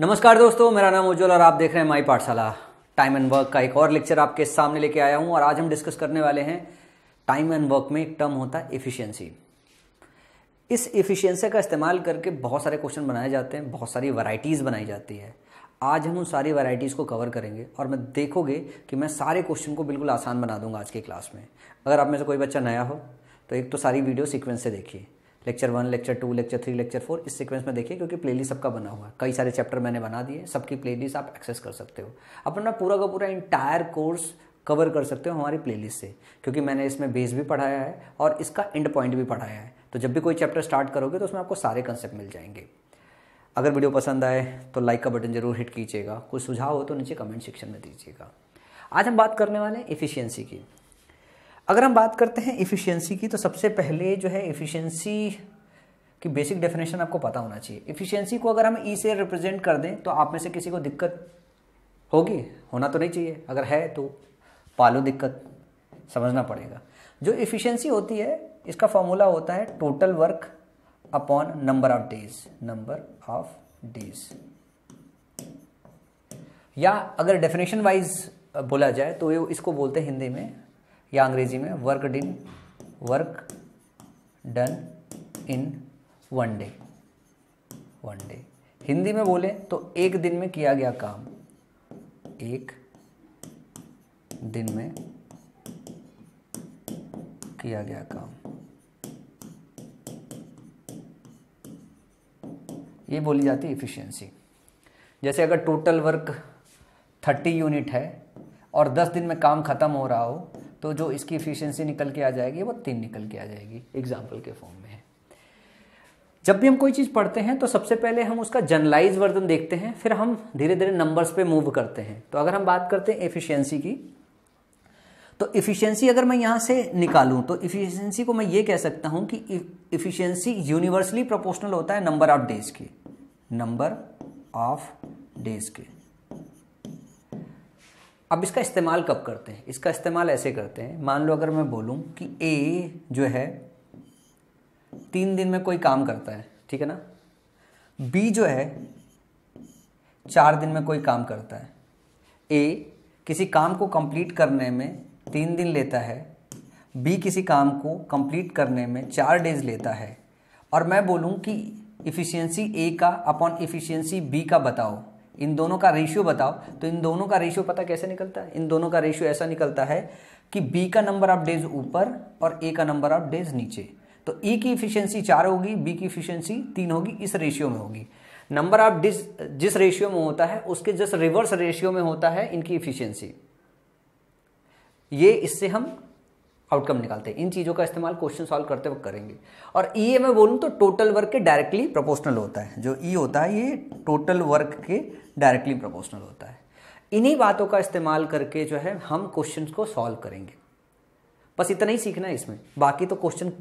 नमस्कार दोस्तों मेरा नाम उज्ज्वल और आप देख रहे हैं माई पाठशाला टाइम एंड वर्क का एक और लेक्चर आपके सामने लेके आया हूँ और आज हम डिस्कस करने वाले हैं टाइम एंड वर्क में एक टर्म होता है इफ़िशियंसी इस इफिशियंसी का इस्तेमाल करके बहुत सारे क्वेश्चन बनाए जाते हैं बहुत सारी वराइटीज़ बनाई जाती है आज हम उन सारी वराइटीज़ को कवर करेंगे और मैं देखोगे कि मैं सारे क्वेश्चन को बिल्कुल आसान बना दूंगा आज की क्लास में अगर आप में से कोई बच्चा नया हो तो एक तो सारी वीडियो सीक्वेंस से देखिए lecture one lecture two lecture three lecture four इस सीक्वेंस में देखिए क्योंकि प्लेलिस्ट सबका बना हुआ है कई सारे चैप्टर मैंने बना दिए सबकी प्लेलिस्ट आप एक्सेस कर सकते हो अपना पूरा का पूरा इंटायर कोर्स कवर कर सकते हो हमारी प्लेलिस्ट से क्योंकि मैंने इसमें बेस भी पढ़ाया है और इसका एंड पॉइंट भी पढ़ाया है तो जब भी कोई चैप्टर स्टार्ट करोगे तो उसमें आपको सारे कंसेप्ट मिल जाएंगे अगर वीडियो पसंद आए तो लाइक का बटन जरूर हिट कीजिएगा कोई सुझाव हो तो नीचे कमेंट सेक्शन में दीजिएगा आज हम बात करने वाले हैं इफ़िशियंसी की अगर हम बात करते हैं इफ़िशियंसी की तो सबसे पहले जो है इफ़िशियंसी की बेसिक डेफिनेशन आपको पता होना चाहिए इफ़िशियंसी को अगर हम ई e से रिप्रेजेंट कर दें तो आप में से किसी को दिक्कत होगी होना तो नहीं चाहिए अगर है तो पालो दिक्कत समझना पड़ेगा जो इफ़िशियंसी होती है इसका फॉर्मूला होता है total work upon number of days number of days या अगर डेफिनेशन वाइज बोला जाए तो इसको बोलते हैं हिंदी में या अंग्रेजी में work done work done in one day one day Hindi में बोले तो एक दिन में किया गया काम एक दिन में किया गया काम ये बोली जाती है इफिशियंसी जैसे अगर टोटल वर्क थर्टी यूनिट है और दस दिन में काम ख़त्म हो रहा हो तो जो इसकी इफिशियंसी निकल के आ जाएगी वो तीन निकल के आ जाएगी एग्जाम्पल के फॉर्म में जब भी हम कोई चीज़ पढ़ते हैं तो सबसे पहले हम उसका जनरलाइज वर्धन देखते हैं फिर हम धीरे धीरे नंबर्स पे मूव करते हैं तो अगर हम बात करते हैं एफिशिएंसी की तो इफ़िशियंसी अगर मैं यहाँ से निकालूँ तो इफ़िशियंसी को मैं ये कह सकता हूँ कि इफ़िशियंसी यूनिवर्सली प्रोपोर्शनल होता है नंबर ऑफ डेज के नंबर ऑफ डेज के अब इसका इस्तेमाल कब करते हैं इसका इस्तेमाल ऐसे करते हैं मान लो अगर मैं बोलूँ कि ए जो है तीन दिन में कोई काम करता है ठीक है ना बी जो है चार दिन में कोई काम करता है ए किसी काम को कंप्लीट करने में तीन दिन लेता है बी किसी काम को कंप्लीट करने में चार डेज लेता है और मैं बोलूँ कि इफ़िशियंसी ए का अपॉन इफ़िशियंसी बी का बताओ इन दोनों का रेशियो बताओ तो इन दोनों का रेशियो पता कैसे निकलता है इन दोनों का रेशियो ऐसा निकलता है कि बी का नंबर ऑफ डेज ऊपर और ए का नंबर ऑफ डेज नीचे तो ई e की इफिशियंसी चार होगी बी की इफिशियंसी तीन होगी इस रेशियो में होगी नंबर ऑफ डिज जिस रेशियो में होता है उसके जस्ट रिवर्स रेशियो में होता है इनकी इफिशियंसी ये इससे हम आउटकम निकालते हैं इन चीज़ों का इस्तेमाल क्वेश्चन सॉल्व करते वक्त करेंगे और ई e ए मैं बोलूं तो टोटल वर्क के डायरेक्टली प्रोपोर्शनल होता है जो ई e होता है ये टोटल वर्क के डायरेक्टली प्रोपोर्शनल होता है इन्हीं बातों का इस्तेमाल करके जो है हम क्वेश्चन को सॉल्व करेंगे बस इतना ही सीखना है इसमें बाकी तो क्वेश्चन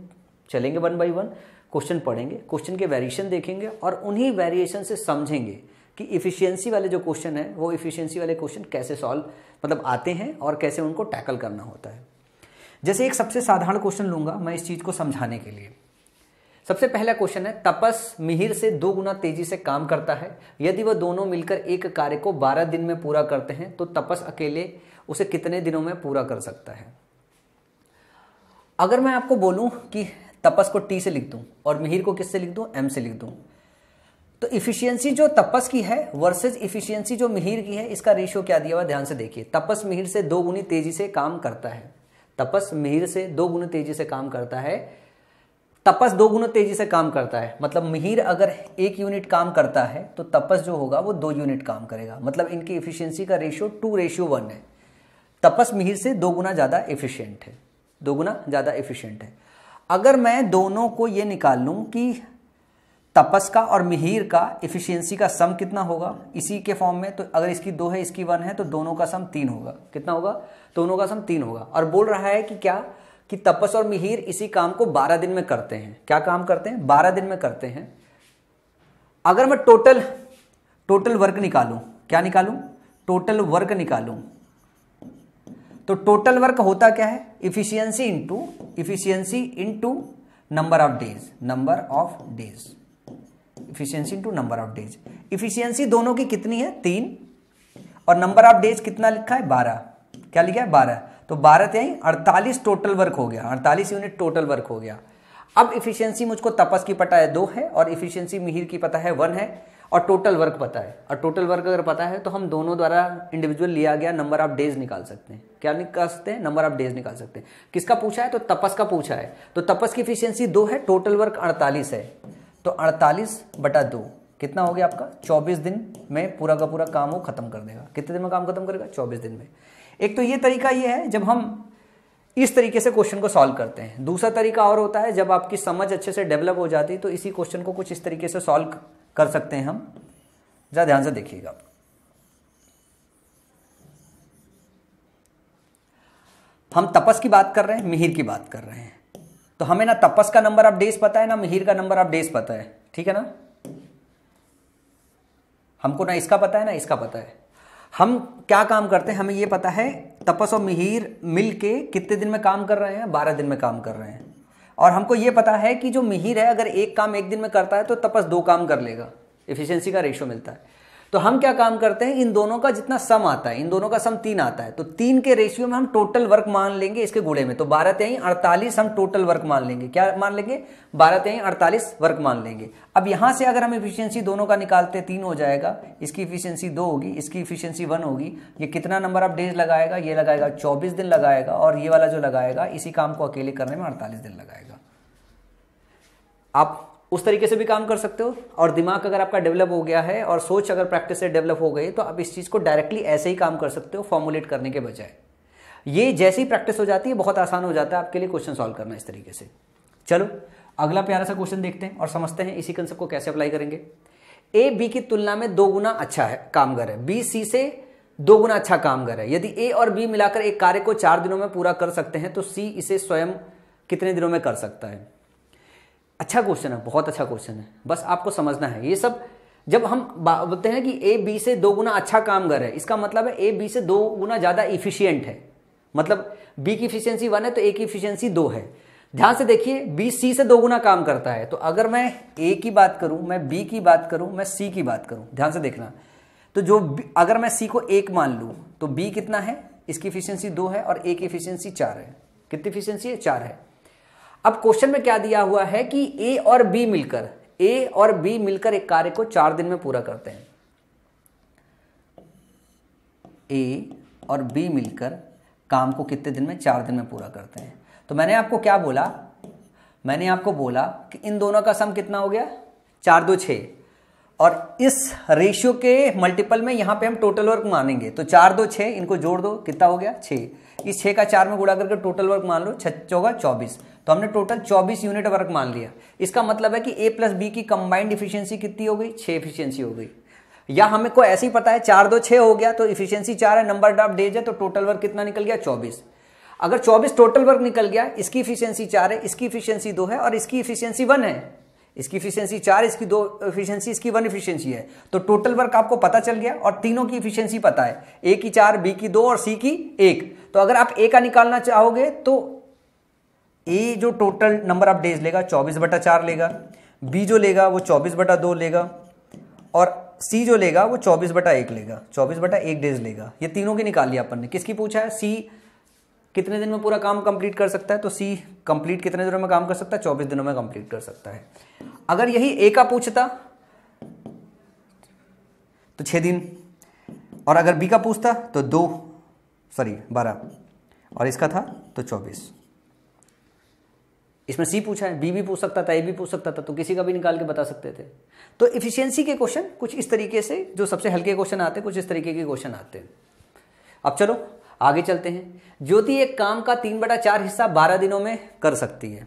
चलेंगे वन बाई वन क्वेश्चन पढ़ेंगे क्वेश्चन के वेरिएशन देखेंगे और उन्हीं वेरिएशन से समझेंगे कि इफ़िशियंसी वाले जो क्वेश्चन है वो इफ़िशियंसी वाले क्वेश्चन कैसे सॉल्व मतलब आते हैं और कैसे उनको टैकल करना होता है जैसे एक सबसे साधारण क्वेश्चन लूँगा मैं इस चीज़ को समझाने के लिए सबसे पहला क्वेश्चन है तपस मिहिर से दो गुना तेजी से काम करता है यदि वह दोनों मिलकर एक कार्य को बारह दिन में पूरा करते हैं तो तपस अकेले उसे कितने दिनों में पूरा कर सकता है अगर मैं आपको बोलूं कि तपस को टी से लिख दूं और मिहिर को किससे लिख दूं एम से लिख दूं तो इफिशियंसी जो तपस की है वर्सेज इफिशियंसी जो मिहिर की है इसका रेशियो क्या दिया हुआ ध्यान से देखिए तपस मिहिर से दो गुनी तेजी से काम करता है तपस मिहिर से दो गुनी तेजी से काम करता है तपस दो गुना तेजी से काम करता है मतलब मिहिर अगर एक यूनिट काम करता है तो तपस जो होगा वो दो यूनिट काम करेगा मतलब इनकी इफिशियंसी का रेशियो टू रेशियो वन है तपस मिहिर से दो गुना ज़्यादा इफिशियंट है दो गुना ज़्यादा इफिशियंट है अगर मैं दोनों को ये निकाल लूँ कि तपस का और मिहिर का इफिशियंसी का सम कितना होगा इसी के फॉर्म में तो अगर इसकी दो है इसकी वन है तो दोनों का सम तीन होगा कितना होगा दोनों का सम तीन होगा और बोल रहा है कि क्या कि तपस और मिहिर इसी काम को बारह दिन में करते हैं क्या काम करते हैं बारह दिन में करते हैं अगर मैं टोटल टोटल वर्क निकालूं क्या निकालूं टोटल वर्क निकालूं तो टोटल वर्क होता क्या है efficiency into efficiency into number of days number of days efficiency into number of days efficiency दोनों की कितनी है तीन और नंबर ऑफ डेज कितना लिखा है बारह क्या लिखा है बारह तो बारह थे अड़तालीस टोटल वर्क हो गया अड़तालीस यूनिट टोटल वर्क हो गया अब इफिशियंसी मुझको तपस की पता है दो है और इफिशियंसी मिहिर की पता है वन है और टोटल वर्क पता है और टोटल वर्क अगर पता है तो हम दोनों द्वारा इंडिविजुअल लिया गया नंबर ऑफ डेज निकाल सकते हैं क्या निकाल सकते हैं नंबर ऑफ डेज निकाल सकते हैं किसका पूछा है तो तपस का पूछा है तो तपस की इफिशियंसी दो है टोटल वर्क अड़तालीस है तो अड़तालीस बटा दो कितना हो गया आपका चौबीस दिन में पूरा का पूरा काम वो खत्म कर देगा कितने दिन में काम खत्म करेगा चौबीस दिन में एक तो ये तरीका ये है जब हम इस तरीके से क्वेश्चन को सॉल्व करते हैं दूसरा तरीका और होता है जब आपकी समझ अच्छे से डेवलप हो जाती है तो इसी क्वेश्चन को कुछ इस तरीके से सॉल्व कर सकते हैं हम ज़रा ध्यान से देखिएगा हम तपस की बात कर रहे हैं मिहिर की बात कर रहे हैं तो हमें ना तपस का नंबर आप डेज पता है ना मिहिर का नंबर आप डेज पता है ठीक है ना हमको ना इसका पता है ना इसका पता है हम क्या काम करते हैं हमें ये पता है तपस और मिहिर मिल के कितने दिन में काम कर रहे हैं बारह दिन में काम कर रहे हैं और हमको ये पता है कि जो मिहिर है अगर एक काम एक दिन में करता है तो तपस दो काम कर लेगा एफिशिएंसी का रेशो मिलता है तो हम क्या काम करते हैं इन दोनों का जितना सम आता है इन दोनों का सम तीन आता है तो तीन के रेशियो में हम टोटल वर्क मान लेंगे इसके गुड़े में तो बारह तेई अड़तालीस हम टोटल वर्क मान लेंगे क्या मान लेंगे बारह तेई अड़तालीस वर्क मान लेंगे अब यहां से अगर हम इफिशियंसी दोनों का निकालते हैं तीन हो जाएगा इसकी इफिशियंसी दो होगी इसकी इफिशियंसी वन होगी ये कितना नंबर आप डेज लगाएगा ये लगाएगा चौबीस दिन लगाएगा और ये वाला जो लगाएगा इसी काम को अकेले करने में अड़तालीस दिन लगाएगा आप उस तरीके से भी काम कर सकते हो और दिमाग अगर आपका डेवलप हो गया है और सोच अगर प्रैक्टिस से डेवलप हो गई तो आप इस चीज़ को डायरेक्टली ऐसे ही काम कर सकते हो फॉर्मुलेट करने के बजाय ये जैसे ही प्रैक्टिस हो जाती है बहुत आसान हो जाता है आपके लिए क्वेश्चन सॉल्व करना इस तरीके से चलो अगला प्यारा सा क्वेश्चन देखते हैं और समझते हैं इसी कंसेप्ट को कैसे अप्लाई करेंगे ए बी की तुलना में दो गुना अच्छा है कामगार है बी सी से दो गुना अच्छा कामगार है यदि ए और बी मिलाकर एक कार्य को चार दिनों में पूरा कर सकते हैं तो सी इसे स्वयं कितने दिनों में कर सकता है अच्छा क्वेश्चन है बहुत अच्छा क्वेश्चन है बस आपको समझना है ये सब जब हम बोलते हैं कि ए बी से दो गुना अच्छा काम कर रहे हैं इसका मतलब है ए बी से दो गुना ज़्यादा इफिशियंट है मतलब बी की इफिशियंसी वन है तो ए की इफिशियंसी दो है ध्यान से देखिए बी सी से दो गुना काम करता है तो अगर मैं ए की बात करूं मैं बी की बात करूं मैं सी की बात करूं ध्यान से देखना तो जो अगर मैं सी को एक मान लूं तो बी कितना है इसकी इफिशियंसी दो है और ए की इफिशियंसी चार है कितनी इफिशियंसी है चार है अब क्वेश्चन में क्या दिया हुआ है कि ए और बी मिलकर ए और बी मिलकर एक कार्य को चार दिन में पूरा करते हैं ए और बी मिलकर काम को कितने दिन में चार दिन में पूरा करते हैं तो मैंने आपको क्या बोला मैंने आपको बोला कि इन दोनों का सम कितना हो गया चार दो छ और इस रेशियो के मल्टीपल में यहां पे हम टोटल वर्क मानेंगे तो चार दो छः इनको जोड़ दो कितना हो गया छ इस छः का चार में गुड़ा करके टोटल वर्क मान लो छः चौबीस तो हमने टोटल 24 यूनिट वर्क मान लिया इसका मतलब है कि ए प्लस बी की कंबाइंड इफिशियंसी कितनी हो गई छह इफिशियंसी हो गई या हमें को ऐसे ही पता है चार दो छह हो गया तो इफिशियंसी चार है नंबर ऑफ डेज है तो टोटल वर्क कितना निकल गया चौबीस अगर चौबीस टोटल वर्क निकल गया इसकी इफिशियंसी चार है इसकी इफिशियंसी दो है और इसकी इफिशियंसी वन है इसकी इफिशियंसी चार इसकी दो इफिशियंसी इसकी वन इफिशियंसी है तो टोटल वर्क आपको पता चल गया और तीनों की इफिशियंसी पता है ए की चार बी की दो और सी की एक तो अगर आप ए का निकालना चाहोगे तो ए जो टोटल नंबर ऑफ डेज लेगा चौबीस बटा चार लेगा बी जो लेगा वो चौबीस बटा दो लेगा और सी जो लेगा वो चौबीस बटा एक लेगा चौबीस बटा एक डेज लेगा ये तीनों की निकाल लिया अपन ने किसकी पूछा है सी कितने दिन में पूरा काम कंप्लीट कर सकता है तो सी कंप्लीट कितने दिनों में काम कर सकता है चौबीस दिनों में कंप्लीट कर सकता है अगर यही ए का पूछता तो छह दिन और अगर बी का पूछता तो दो सॉरी बारह और इसका था तो चौबीस इसमें सी पूछा है बी भी पूछ सकता था ए भी पूछ सकता था तो किसी का भी निकाल के बता सकते थे तो इफिशियंसी के क्वेश्चन कुछ इस तरीके से जो सबसे हल्के क्वेश्चन आते हैं कुछ इस तरीके के क्वेश्चन आते हैं अब चलो आगे चलते हैं ज्योति एक काम का तीन बटा चार हिस्सा बारह दिनों में कर सकती है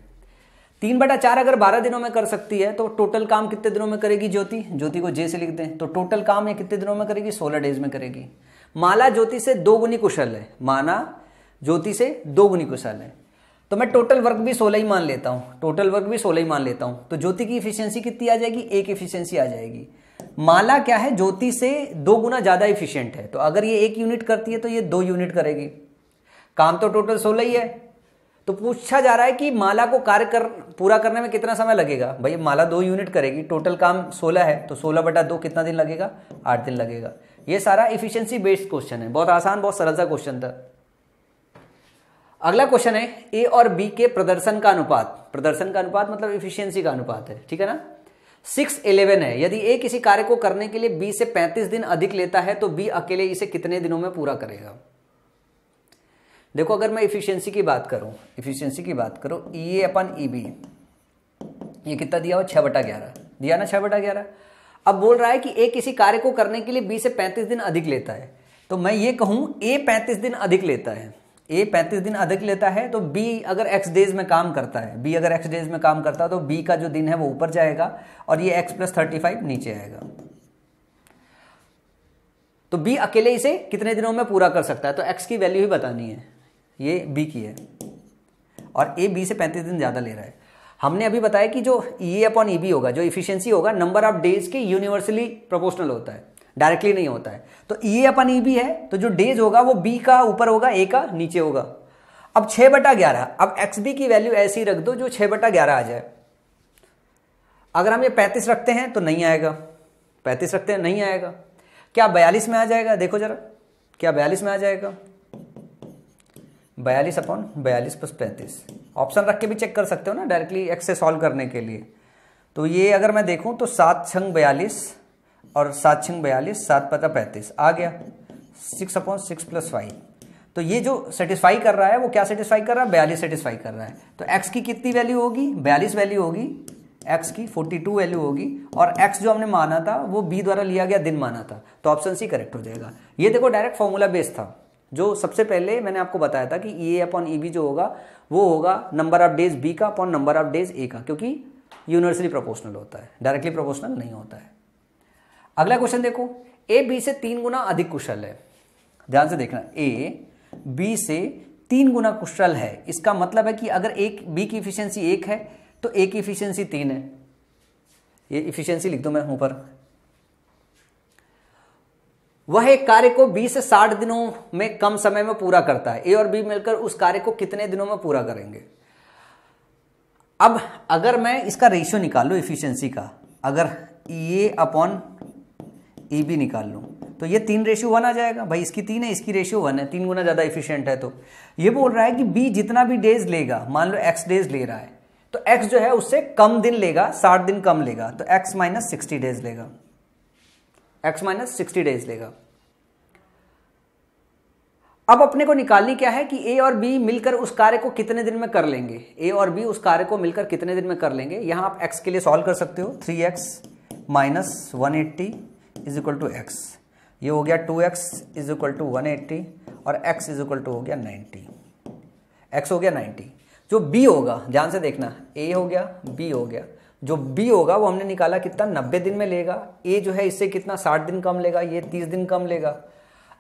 तीन बटा चार अगर बारह दिनों में कर सकती है तो टोटल काम कितने दिनों में करेगी ज्योति ज्योति को जे से लिख दें तो टोटल काम ये कितने दिनों में करेगी सोलह डेज में करेगी माला ज्योति से दो गुनी कुशल है माना ज्योति से दो गुनी कुशल है तो मैं टोटल वर्क भी सोलह ही मान लेता हूं टोटल वर्क भी सोलह ही मान लेता हूं तो ज्योति की इफिशियंसी कितनी आ जाएगी एक इफिशियंसी आ जाएगी माला क्या है ज्योति से दो गुना ज़्यादा इफिशियंट है तो अगर ये एक यूनिट करती है तो ये दो यूनिट करेगी काम तो टोटल सोलह ही है तो पूछा जा रहा है कि माला को कार्य कर पूरा करने में कितना समय लगेगा भाई माला दो यूनिट करेगी टोटल काम सोलह है तो सोलह बटा दो कितना दिन लगेगा आठ दिन लगेगा ये सारा इफिशियंसी बेस्ड क्वेश्चन है बहुत आसान बहुत सरल सा क्वेश्चन था अगला क्वेश्चन है ए और बी के प्रदर्शन का अनुपात प्रदर्शन का अनुपात मतलब इफिशियंसी का अनुपात है ठीक है ना सिक्स इलेवन है यदि ए किसी कार्य को करने के लिए बी से पैंतीस दिन अधिक लेता है तो बी अकेले इसे कितने दिनों में पूरा करेगा देखो अगर मैं इफिशियंसी की बात करूं इफिशियंसी की बात करूं ए e अपन ई e बी ये कितना दिया हुआ छह बटा ग्यारह दिया ना छह बटा ग्यारह अब बोल रहा है कि ए किसी कार्य को करने के लिए बी से पैंतीस दिन अधिक लेता है तो मैं ये कहूं ए पैंतीस दिन अधिक लेता है ए पैंतीस दिन अधिक लेता है तो बी अगर एक्स डेज में काम करता है बी अगर एक्स डेज में काम करता है तो बी का जो दिन है वो ऊपर जाएगा और ये एक्स प्लस थर्टी फाइव नीचे आएगा तो बी अकेले इसे कितने दिनों में पूरा कर सकता है तो एक्स की वैल्यू ही बतानी है ये बी की है और ए बी से पैंतीस दिन ज़्यादा ले रहा है हमने अभी बताया कि जो ई ए अपॉन ई बी होगा जो इफिशियंसी होगा नंबर ऑफ डेज के यूनिवर्सली प्रोपोर्शनल होता है डायरेक्टली नहीं होता है तो ये e अपन ई e भी है तो जो डेज होगा वो बी का ऊपर होगा ए का नीचे होगा अब छह बटा ग्यारह अब एक्स बी की वैल्यू ऐसी रख दो जो छह बटा ग्यारह आ जाए अगर हम ये पैंतीस रखते हैं तो नहीं आएगा पैंतीस रखते हैं नहीं आएगा क्या बयालीस में आ जाएगा देखो जरा क्या बयालीस में आ जाएगा बयालीस अपॉन बयालीस प्लस पैंतीस ऑप्शन रख के भी चेक कर सकते हो ना डायरेक्टली एक्स से सॉल्व करने के लिए तो ये अगर मैं देखूं तो सात छंग बयालीस और सात छिंग बयालीस सात पता पैंतीस आ गया six upon six plus five तो ये जो सेटिस्फाई कर रहा है वो क्या सेटिस्फाई कर रहा है बयालीस सेटिस्फाई कर रहा है तो एक्स की कितनी वैल्यू होगी बयालीस वैल्यू होगी एक्स की फोर्टी टू वैल्यू होगी और एक्स जो हमने माना था वो बी द्वारा लिया गया दिन माना था तो ऑप्शन सी करेक्ट हो जाएगा ये देखो डायरेक्ट फॉर्मूला बेस्ड था जो सबसे पहले मैंने आपको बताया था कि ई ए अपॉन ई बी जो होगा वो होगा नंबर ऑफ डेज बी का upon number of days A का क्योंकि यूनिवर्सली प्रोपोर्शनल होता है डायरेक्टली प्रोपोर्शनल नहीं होता है अगला क्वेश्चन देखो ए बी से तीन गुना अधिक कुशल है ध्यान से देखना ए बी से तीन गुना कुशल है इसका मतलब है कि अगर एक बी की इफिशियंसी एक है तो ए की इफिशियंसी तीन है ये इफिशियंसी लिख दो मैं ऊपर वह एक कार्य को 20 से 60 दिनों में कम समय में पूरा करता है ए और बी मिलकर उस कार्य को कितने दिनों में पूरा करेंगे अब अगर मैं इसका रेशियो निकाल लू इफिशियंसी का अगर ये अपॉन ई बी निकाल लूँ तो ये तीन रेशियो वन आ जाएगा भाई इसकी तीन है इसकी रेशियो वन है तीन गुना ज़्यादा इफिशियंट है तो ये बोल रहा है कि बी जितना भी डेज लेगा मान लो एक्स डेज ले रहा है तो एक्स जो है उससे कम दिन लेगा साठ दिन कम लेगा तो एक्स माइनस सिक्सटी डेज लेगा एक्स माइनस सिक्सटी डेज लेगा अब अपने को निकालनी क्या है कि ए और बी मिलकर उस कार्य को कितने दिन में कर लेंगे ए और बी उस कार्य को मिलकर कितने दिन में कर लेंगे यहां आप एक्स के लिए सॉल्व कर सकते हो three X minus one eighty is equal to X ये हो गया two X is equal to one eighty और एक्स इज इक्वल टू हो गया नाइन्टी एक्स हो गया नाइन्टी जो बी होगा ध्यान से देखना ए हो गया बी हो गया जो बी होगा वो हमने निकाला कितना नब्बे दिन में लेगा ए जो है इससे कितना साठ दिन कम लेगा ये तीस दिन कम लेगा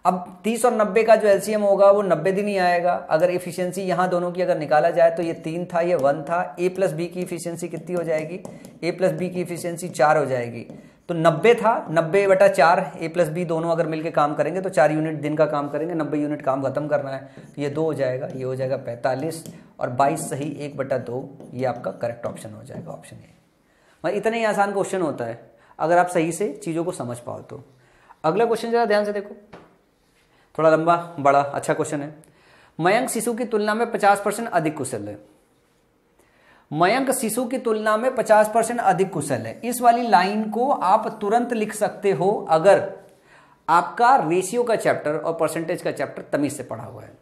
अब तीस और नब्बे का जो एलसीएम होगा वो नब्बे दिन ही आएगा अगर इफिशियंसी यहाँ दोनों की अगर निकाला जाए तो ये तीन था ये वन था ए प्लस बी की इफिशियंसी कितनी हो जाएगी ए प्लस बी की इफिशियंसी चार हो जाएगी तो 90 था 90 बटा चार ए प्लस बी दोनों अगर मिलके काम करेंगे तो चार यूनिट दिन का काम करेंगे 90 यूनिट काम खत्म करना है तो ये दो हो जाएगा ये हो जाएगा 45 और 22 सही एक बटा दो ये आपका करेक्ट ऑप्शन हो जाएगा ऑप्शन ए मतलब इतना ही आसान क्वेश्चन होता है अगर आप सही से चीज़ों को समझ पाओ तो अगला क्वेश्चन ज़रा ध्यान से देखो थोड़ा लंबा बड़ा अच्छा क्वेश्चन है मयंक शिशु की तुलना में पचास परसेंट अधिक कुशल है मयंक शिशु की तुलना में 50 परसेंट अधिक कुशल है इस वाली लाइन को आप तुरंत लिख सकते हो अगर आपका रेशियो का चैप्टर और परसेंटेज का चैप्टर तमीज से पढ़ा हुआ है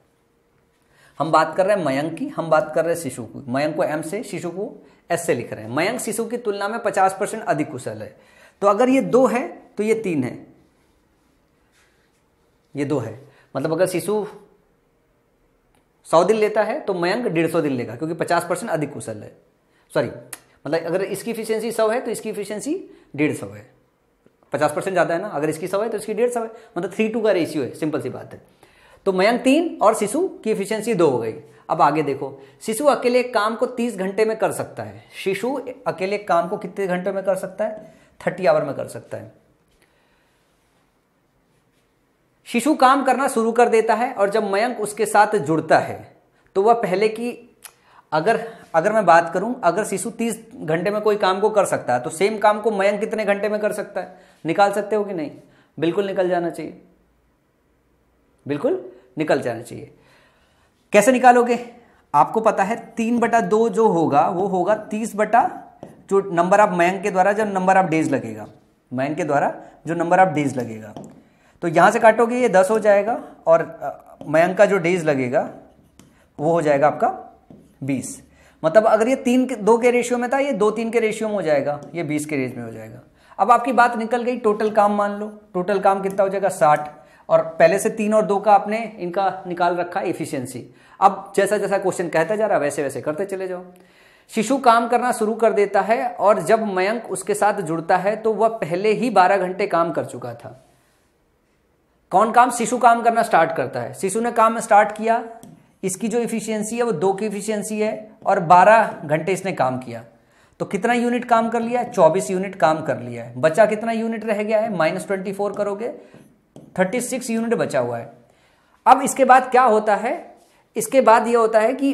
हम बात कर रहे हैं मयंक की हम बात कर रहे हैं शिशु की मयंक को एम से शिशु को एस से लिख रहे हैं मयंक शिशु की तुलना में पचास परसेंट अधिक कुशल है तो अगर ये दो है तो ये तीन है ये दो है मतलब अगर शिशु सौ दिन लेता है तो मयंक डेढ़ सौ दिन लेगा क्योंकि पचास परसेंट अधिक कुशल है सॉरी मतलब अगर इसकी इफिशियंसी सौ है तो इसकी इफिशियंसी डेढ़ सौ है पचास परसेंट ज़्यादा है ना अगर इसकी सौ है तो इसकी डेढ़ सौ है मतलब थ्री टू का रेशियो है सिंपल सी बात है तो मयंक तीन और शिशु की इफिशियंसी दो हो गई अब आगे देखो शिशु अकेले काम को तीस घंटे में कर सकता है शिशु अकेले काम को कितने घंटे में कर सकता है थर्टी आवर में कर सकता है शिशु काम करना शुरू कर देता है और जब मयंक उसके साथ जुड़ता है तो वह पहले की अगर अगर मैं बात करूं अगर शिशु तीस घंटे में कोई काम को कर सकता है तो सेम काम को मयंक कितने घंटे में कर सकता है निकाल सकते हो कि नहीं बिल्कुल निकल जाना चाहिए बिल्कुल निकल जाना चाहिए कैसे निकालोगे आपको पता है तीन बटा दो जो होगा वो होगा तीस बटा जो नंबर ऑफ मयंक के द्वारा जो नंबर ऑफ डेज लगेगा मयंक के द्वारा जो नंबर ऑफ डेज लगेगा तो यहां से काटोगे ये दस हो जाएगा और मयंक का जो डेज लगेगा वो हो जाएगा आपका बीस मतलब अगर ये तीन दो के रेशियो में था ये दो तीन के रेशियो में हो जाएगा ये बीस के रेज में हो जाएगा अब आपकी बात निकल गई टोटल काम मान लो टोटल काम कितना हो जाएगा साठ और पहले से तीन और दो का आपने इनका निकाल रखा एफिशिएंसी अब जैसा जैसा क्वेश्चन कहता जा रहा वैसे वैसे करते चले जाओ शिशु काम करना शुरू कर देता है और जब मयंक उसके साथ जुड़ता है तो वह पहले ही बारह घंटे काम कर चुका था कौन काम शिशु काम करना स्टार्ट करता है शिशु ने काम स्टार्ट किया इसकी जो इफिशियंसी है वो दो की इफिशियंसी है और बारह घंटे इसने काम किया तो कितना यूनिट काम कर लिया है चौबीस यूनिट काम कर लिया है बचा कितना यूनिट रह गया है माइनस ट्वेंटी फोर करोगे थर्टी सिक्स यूनिट बचा हुआ है अब इसके बाद क्या होता है इसके बाद यह होता है कि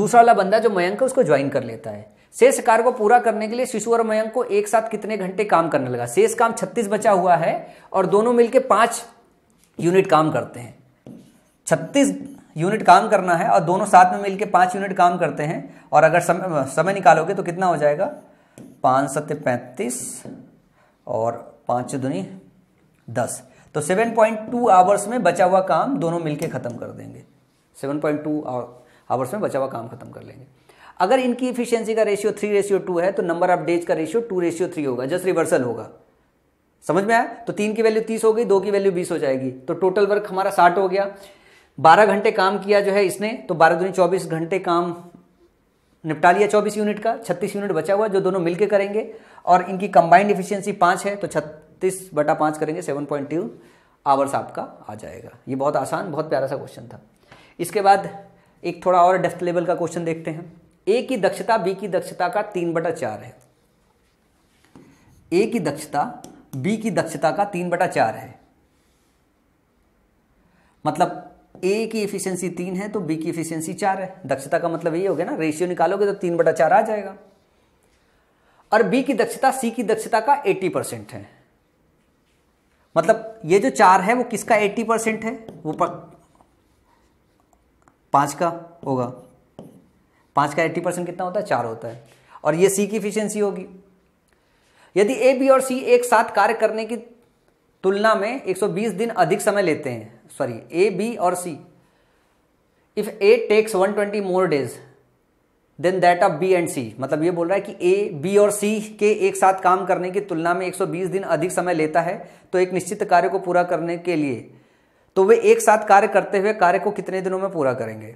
दूसरा वाला बंदा जो मयंक है उसको ज्वाइन कर लेता है शेष कार्य को पूरा करने के लिए शिशु और मयंक को एक साथ कितने घंटे काम करने लगा शेष काम छत्तीस बचा हुआ है और दोनों मिलकर पांच यूनिट काम करते हैं छत्तीस यूनिट काम करना है और दोनों साथ में मिलकर पांच यूनिट काम करते हैं और अगर समय समय निकालोगे तो कितना हो जाएगा पांच सत्य पैंतीस और पांच दुनी दस तो सेवन पॉइंट टू आवर्स में बचा हुआ काम दोनों मिलकर ख़त्म कर देंगे सेवन पॉइंट टू आवर्स में बचा हुआ काम ख़त्म कर लेंगे अगर इनकी इफिशियंसी का रेशियो थ्री रेशियो टू है तो नंबर ऑफ डेज का रेशियो टू रेशियो थ्री होगा जस्ट रिवर्सल होगा समझ में आया तो तीन की वैल्यू तीस हो गई दो की वैल्यू बीस हो जाएगी तो टोटल वर्क हमारा साठ हो गया बारह घंटे काम किया जो है इसने तो बारह दूनी चौबीस घंटे काम निपटा लिया चौबीस यूनिट का छत्तीस यूनिट बचा हुआ जो दोनों मिलकर करेंगे और इनकी कंबाइंड इफिशियंसी पाँच है तो छत्तीस बटा पाँच करेंगे सेवन पॉइंट टू आवर्स आपका आ जाएगा ये बहुत आसान बहुत प्यारा सा क्वेश्चन था इसके बाद एक थोड़ा और डेफ्थ लेवल का क्वेश्चन देखते हैं ए की दक्षता बी की दक्षता का तीन बटा चार है ए की दक्षता बी की दक्षता का तीन बटा चार है मतलब ए की इफिशियंसी तीन है तो बी की इफिशियंसी चार है दक्षता का मतलब ये हो गया ना रेशियो निकालोगे तो तीन बटा चार आ जाएगा और बी की दक्षता सी की दक्षता का एट्टी परसेंट है मतलब ये जो चार है वो किसका एट्टी परसेंट है वो पांच का होगा पाँच का एट्टी परसेंट कितना होता है चार होता है और ये सी की इफिशियंसी होगी यदि ए बी और सी एक साथ कार्य करने की तुलना में 120 दिन अधिक समय लेते हैं सॉरी ए बी और C if A takes 120 more days then that of B and C मतलब ये बोल रहा है कि ए बी और सी के एक साथ काम करने की तुलना में 120 दिन अधिक समय लेता है तो एक निश्चित कार्य को पूरा करने के लिए तो वे एक साथ कार्य करते हुए कार्य को कितने दिनों में पूरा करेंगे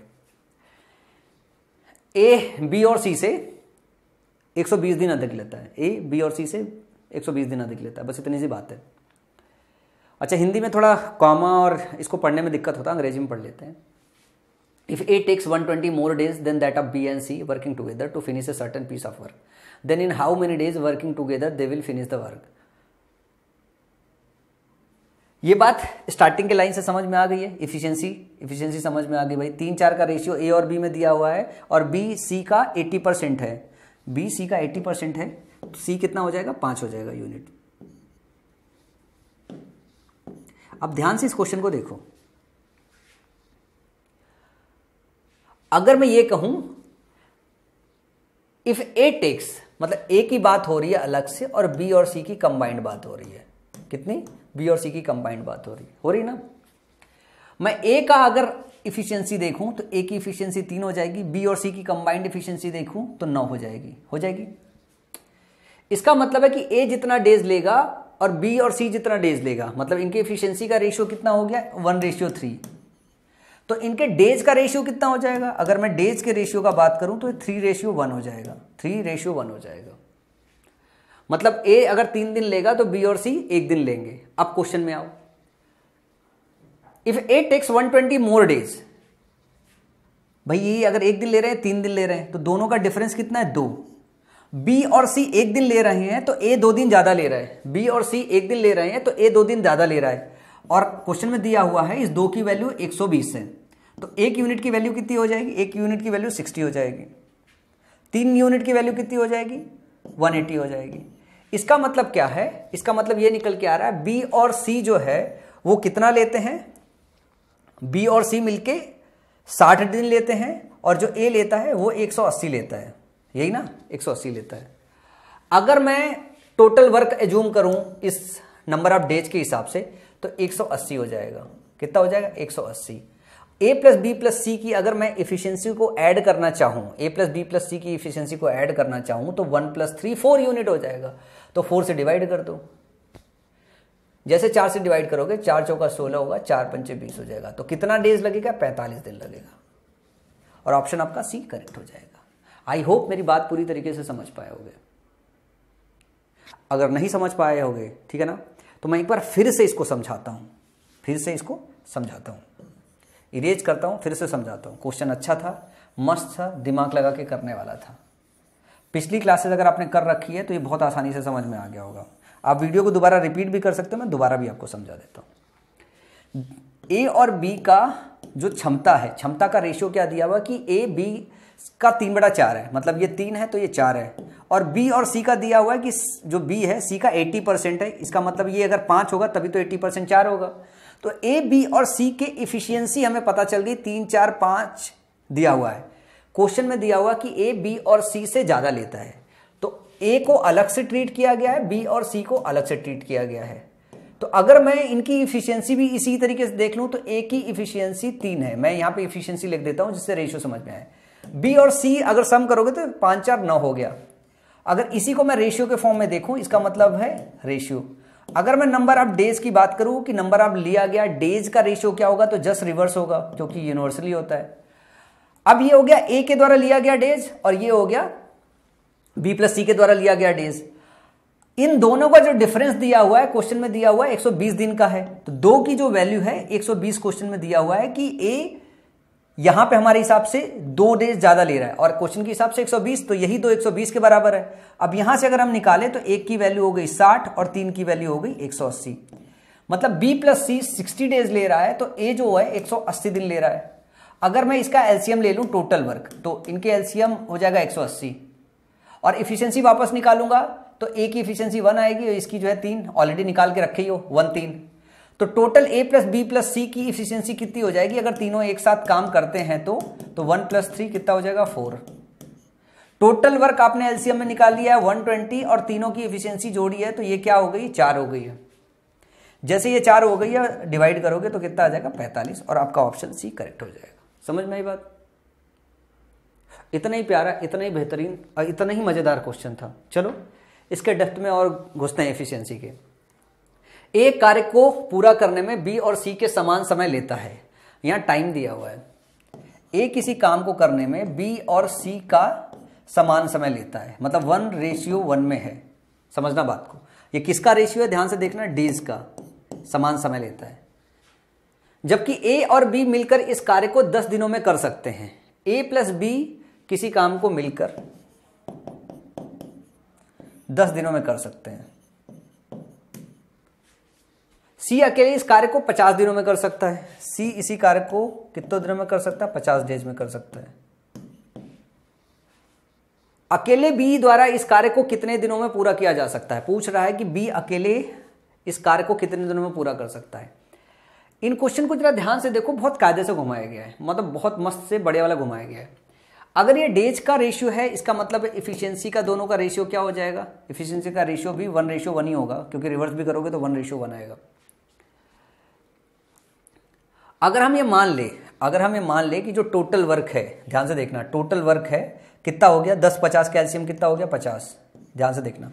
ए बी और सी से 120 दिन अधिक लेता है ए बी और सी से 120 दिन अधिक लेता है बस इतनी सी बात है अच्छा हिंदी में थोड़ा कॉमा और इसको पढ़ने में दिक्कत होता है अंग्रेजी में पढ़ लेते हैं if A takes 120 more days then that of B and C working together to finish a certain piece of work then in how many days working together they will finish the work ये बात starting के line से समझ में आ गई है efficiency efficiency समझ में आ गई भाई तीन चार का रेशियो ए और बी में दिया हुआ है और बी सी का 80 परसेंट है बी सी का 80 परसेंट है सी कितना हो जाएगा पांच हो जाएगा यूनिट अब ध्यान से इस क्वेश्चन को देखो अगर मैं ये कहूं इफ ए टेक्स मतलब ए की बात हो रही है अलग से और बी और सी की कंबाइंड बात हो रही है कितनी बी और सी की कंबाइंड बात हो रही हो रही ना मैं ए का अगर इफिशियंसी देखूं तो ए की इफिशियंसी तीन हो जाएगी बी और सी की कंबाइंड इफिशियंसी देखूं तो नौ हो जाएगी हो जाएगी इसका मतलब है कि ए जितना डेज लेगा और बी और सी जितना डेज लेगा मतलब इनके इफिशियंसी का रेशियो कितना हो गया वन रेशियो थ्री तो इनके डेज का रेशियो कितना हो जाएगा अगर मैं डेज के रेशियो का बात करूं तो थ्री रेशियो वन हो जाएगा थ्री रेशियो वन हो जाएगा मतलब ए अगर तीन दिन लेगा तो बी और सी एक दिन लेंगे अब क्वेश्चन में आओ if A takes 120 more days भाई ये अगर एक दिन ले रहे हैं तीन दिन ले रहे हैं तो दोनों का डिफरेंस कितना है दो बी और सी एक दिन ले रहे हैं तो ए दो दिन ज़्यादा ले रहा है बी और सी एक दिन ले रहे हैं तो ए दो दिन ज़्यादा ले रहा है और क्वेश्चन में दिया हुआ है इस दो की वैल्यू 120 है तो एक यूनिट की वैल्यू कितनी हो जाएगी एक यूनिट की वैल्यू 60 हो जाएगी तीन यूनिट की वैल्यू कितनी हो जाएगी 180 हो जाएगी इसका मतलब क्या है इसका मतलब ये निकल के आ रहा है बी और सी जो है वो कितना लेते हैं बी और सी मिलके साठ दिन लेते हैं और जो ए लेता है वो 180 लेता है यही ना 180 लेता है अगर मैं टोटल वर्क एज्यूम करूं इस नंबर ऑफ डेज के हिसाब से तो 180 हो जाएगा कितना हो जाएगा 180 A plus B plus C की अगर मैं इफिशियंसी को ऐड करना चाहूं A plus B plus C की इफिशियंसी को ऐड करना चाहूं तो one plus three four unit हो जाएगा तो फोर से डिवाइड कर दो जैसे चार से डिवाइड करोगे चार चौका सोलह होगा चार पंचे बीस हो जाएगा तो कितना डेज लगेगा पैंतालीस दिन लगेगा और ऑप्शन आपका सी करेक्ट हो जाएगा आई होप मेरी बात पूरी तरीके से समझ पाए होगे अगर नहीं समझ पाए होगे ठीक है ना तो मैं एक बार फिर से इसको समझाता हूँ फिर से इसको समझाता हूँ इरेज करता हूँ फिर से समझाता हूँ क्वेश्चन अच्छा था मस्त था दिमाग लगा के करने वाला था पिछली क्लासेस अगर आपने कर रखी है तो ये बहुत आसानी से समझ में आ गया होगा आप वीडियो को दोबारा रिपीट भी कर सकते हो मैं दोबारा भी आपको समझा देता हूँ ए और बी का जो क्षमता है क्षमता का रेशियो क्या दिया हुआ कि ए बी का तीन बड़ा चार है मतलब ये तीन है तो ये चार है और बी और सी का दिया हुआ है कि जो बी है सी का एट्टी परसेंट है इसका मतलब ये अगर पाँच होगा तभी तो एट्टी परसेंट चार होगा तो ए बी और सी के इफिशियंसी हमें पता चल गई तीन चार पाँच दिया हुआ है क्वेश्चन में दिया हुआ कि ए बी और सी से ज़्यादा लेता है तो ए को अलग से ट्रीट किया गया है बी और सी को अलग से ट्रीट किया गया है तो अगर मैं इनकी इफिशियंसी भी इसी तरीके से देख लूं तो ए की इफिशियंसी तीन है मैं यहां पे इफिशियंसी लिख देता हूं जिससे रेशियो समझ में आए बी और सी अगर सम करोगे तो पांच चार नौ हो गया अगर इसी को मैं रेशियो के फॉर्म में देखूं इसका मतलब है रेशियो अगर मैं नंबर ऑफ डेज की बात करूं कि नंबर ऑफ लिया गया डेज का रेशियो क्या होगा तो जस्ट रिवर्स होगा जो कि यूनिवर्सली होता है अब ये हो गया ए के द्वारा लिया गया डेज और ये हो गया बी प्लस सी के द्वारा लिया गया डेज इन दोनों का जो डिफरेंस दिया हुआ है क्वेश्चन में दिया हुआ है 120 दिन का है तो दो की जो वैल्यू है 120 क्वेश्चन में दिया हुआ है कि ए यहां पे हमारे हिसाब से दो डेज ज्यादा ले रहा है और क्वेश्चन के हिसाब से 120 तो यही दो तो 120 के बराबर है अब यहां से अगर हम निकालें तो एक की वैल्यू हो गई 60 और तीन की वैल्यू हो गई 180 मतलब B plus C sixty days ले रहा है तो ए जो है एक दिन ले रहा है अगर मैं इसका एलसीएम ले लूं टोटल वर्क तो इनके एलसीएम हो जाएगा 180 और इफिशियंसी वापस निकालूंगा तो ए की इफिशियंसी वन आएगी और इसकी जो है तीन ऑलरेडी निकाल के रखी हो वन तीन तो total A plus B plus C की इफिशियंसी कितनी हो जाएगी अगर तीनों एक साथ काम करते हैं तो तो वन प्लस थ्री कितना हो जाएगा फोर टोटल वर्क आपने एलसीएम में निकाल लिया है वन ट्वेंटी और तीनों की इफिशियंसी जोड़ी है तो ये क्या हो गई चार हो गई है जैसे ये चार हो गई है डिवाइड करोगे तो कितना आ जाएगा पैंतालीस और आपका ऑप्शन सी करेक्ट हो जाएगा समझ में आई बात इतना ही प्यारा इतना ही बेहतरीन और इतना ही मज़ेदार क्वेश्चन था चलो इसके डेप्थ में और घुसते हैं एफिशिएंसी के एक कार्य को पूरा करने में बी और सी के समान समय लेता है यहां टाइम दिया हुआ है ए किसी काम को करने में बी और सी का समान समय लेता है मतलब वन रेशियो वन में है समझना बात को ये किसका रेशियो है ध्यान से देखना डीज का समान समय लेता है जबकि ए और बी मिलकर इस कार्य को दस दिनों में कर सकते हैं ए प्लस बी किसी काम को मिलकर दस दिनों में कर सकते हैं सी अकेले इस कार्य को पचास दिनों में कर सकता है सी इसी कार्य को कितने दिनों में कर सकता है पचास डेज में कर सकता है अकेले बी द्वारा इस कार्य को कितने दिनों में पूरा किया जा सकता है पूछ रहा है कि बी अकेले इस कार्य को कितने दिनों में पूरा कर सकता है इन क्वेश्चन को जरा ध्यान से देखो बहुत कायदे से घुमाया गया है मतलब बहुत मस्त से बड़े वाला घुमाया गया है अगर ये डेज का रेशियो है इसका मतलब इफिशियंसी का दोनों का रेशियो क्या हो जाएगा इफिशियंसी का रेशियो भी वन रेशियो वन ही होगा क्योंकि रिवर्स भी करोगे तो वन रेशियो वन आएगा अगर हम ये मान ले अगर हम ये मान ले कि जो टोटल वर्क है ध्यान से देखना टोटल वर्क है कितना हो गया दस पचास कैल्शियम कितना हो गया पचास ध्यान से देखना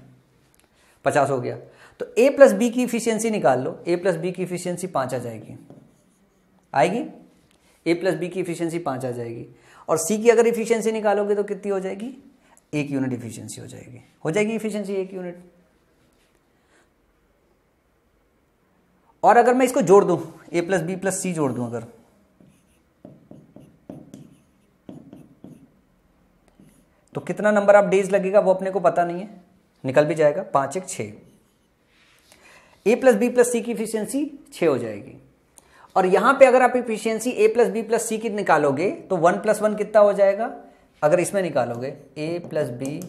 पचास हो गया तो ए प्लस बी की इफिशियंसी निकाल लो ए प्लस बी की इफिशियंसी पाँच आ जाएगी आएगी ए प्लस बी की इफिशियंसी पाँच आ जाएगी और सी की अगर इफिशियंसी निकालोगे तो कितनी हो जाएगी एक यूनिट इफिशियंसी हो जाएगी हो जाएगी इफिशियंसी एक यूनिट और अगर मैं इसको जोड़ दूं A plus B plus C जोड़ दूं अगर तो कितना नंबर आप डेज लगेगा वो अपने को पता नहीं है निकल भी जाएगा पांच एक छह A plus B plus C की इफिशियंसी छः हो जाएगी और यहाँ पे अगर आप efficiency A plus B plus C की निकालोगे तो वन प्लस वन कितना हो जाएगा अगर इसमें निकालोगे A plus B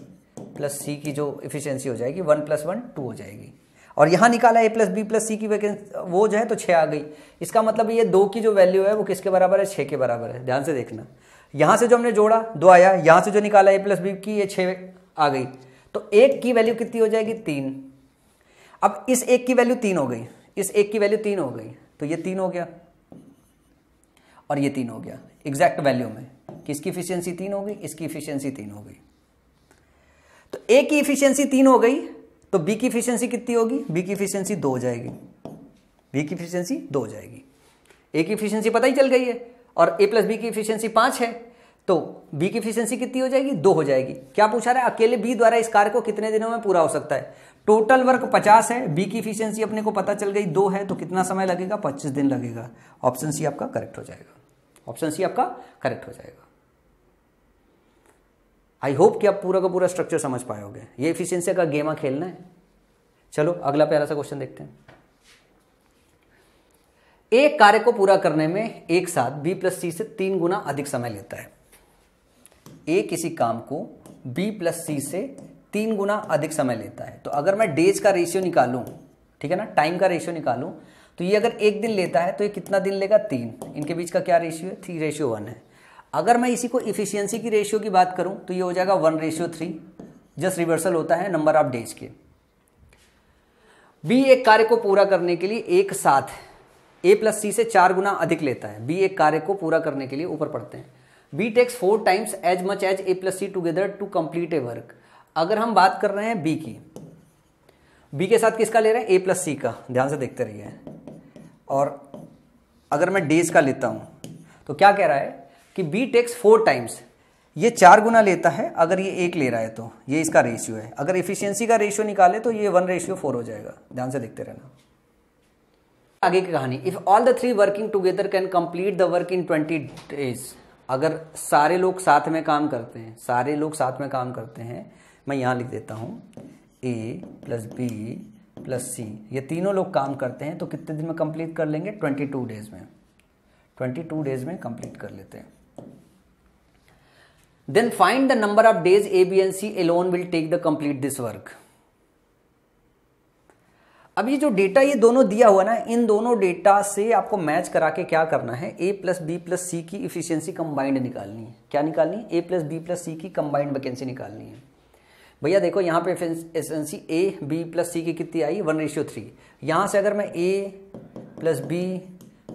plus C की जो इफिशियंसी हो जाएगी वन प्लस वन टू हो जाएगी और यहाँ निकाला A plus B plus C की वैकेंसी वो जो है तो छः आ गई इसका मतलब ये दो की जो वैल्यू है वो किसके बराबर है छः के बराबर है ध्यान से देखना यहाँ से जो हमने जोड़ा दो आया यहाँ से जो निकाला ए प्लस बी की ये छः आ गई तो एक की वैल्यू कितनी हो जाएगी तीन अब इस एक की वैल्यू तीन हो गई इस एक की वैल्यू तीन हो गई तो ये तीन हो गया और ये तीन हो गया एग्जैक्ट वैल्यू में किसकी इफिशियंसी तीन हो गई इसकी इफिशियंसी तीन हो गई तो ए की इफिशियंसी तीन हो गई तो बी की इफिशियंसी कितनी होगी बी की इफिशियंसी दो हो जाएगी बी की इफिशियंसी दो हो जाएगी ए की इफिशियंसी पता ही चल गई है और ए प्लस बी की इफिशियंसी पांच है तो बी की इफिशियंसी कितनी हो जाएगी दो हो जाएगी क्या पूछा रहा है अकेले बी द्वारा इस कार्य को कितने दिनों में पूरा हो सकता है टोटल वर्क 50 है बी की इफिशियंसी अपने को पता चल गई दो है तो कितना समय लगेगा 25 दिन लगेगा ऑप्शन सी आपका करेक्ट हो जाएगा ऑप्शन सी आपका करेक्ट हो जाएगा आई होप कि आप पूरा का पूरा स्ट्रक्चर समझ पाओगे ये इफिशियंसी का गेमा खेलना है चलो अगला प्यारा सा क्वेश्चन देखते हैं एक कार्य को पूरा करने में एक साथ बी प्लस सी से तीन गुना अधिक समय लेता है ए किसी काम को बी प्लस सी से तीन गुना अधिक समय लेता है तो अगर मैं डेज का रेशियो निकालू ठीक है ना टाइम का रेशियो निकालू तो ये अगर एक दिन लेता है तो ये कितना दिन लेगा तीन इनके बीच का क्या रेशियो है थ्री रेशियो वन है अगर मैं इसी को इफिशियंसी की रेशियो की बात करूं तो ये हो जाएगा one ratio three just reversal होता है नंबर ऑफ डेज के बी एक कार्य को पूरा करने के लिए एक साथ ए प्लस सी से चार गुना अधिक लेता है बी एक कार्य को पूरा करने के लिए ऊपर पढ़ते हैं B takes four times as much as A plus C together to complete a work अगर हम बात कर रहे हैं बी की बी के साथ किसका ले रहे हैं ए प्लस सी का ध्यान से देखते रहिए और अगर मैं डेज का लेता हूं तो क्या कह रहा है कि बी टेक्स फोर टाइम्स ये चार गुना लेता है अगर ये एक ले रहा है तो ये इसका रेशियो है अगर इफिशियंसी का रेशियो निकाले तो ये वन रेशियो फोर हो जाएगा ध्यान से देखते रहना आगे की कहानी if all the three working together can complete the work in twenty days अगर सारे लोग साथ में काम करते हैं सारे लोग साथ में काम करते हैं मैं यहाँ लिख देता हूँ A plus B plus C ये तीनों लोग काम करते हैं तो कितने दिन में कंप्लीट कर लेंगे ट्वेंटी टू डेज में ट्वेंटी टू डेज में कंप्लीट कर लेते हैं then find the number of days A B and C alone will take the complete this work अब ये जो डेटा ये दोनों दिया हुआ ना इन दोनों डेटा से आपको मैच करा के क्या करना है A plus B plus C की इफिशियंसी कंबाइंड निकालनी है क्या निकालनी है A plus B plus C की कंबाइंड वैकेंसी निकालनी है भैया देखो यहाँ पे efficiency A B plus C की कितनी आई वन रेशियो थ्री यहाँ से अगर मैं A plus B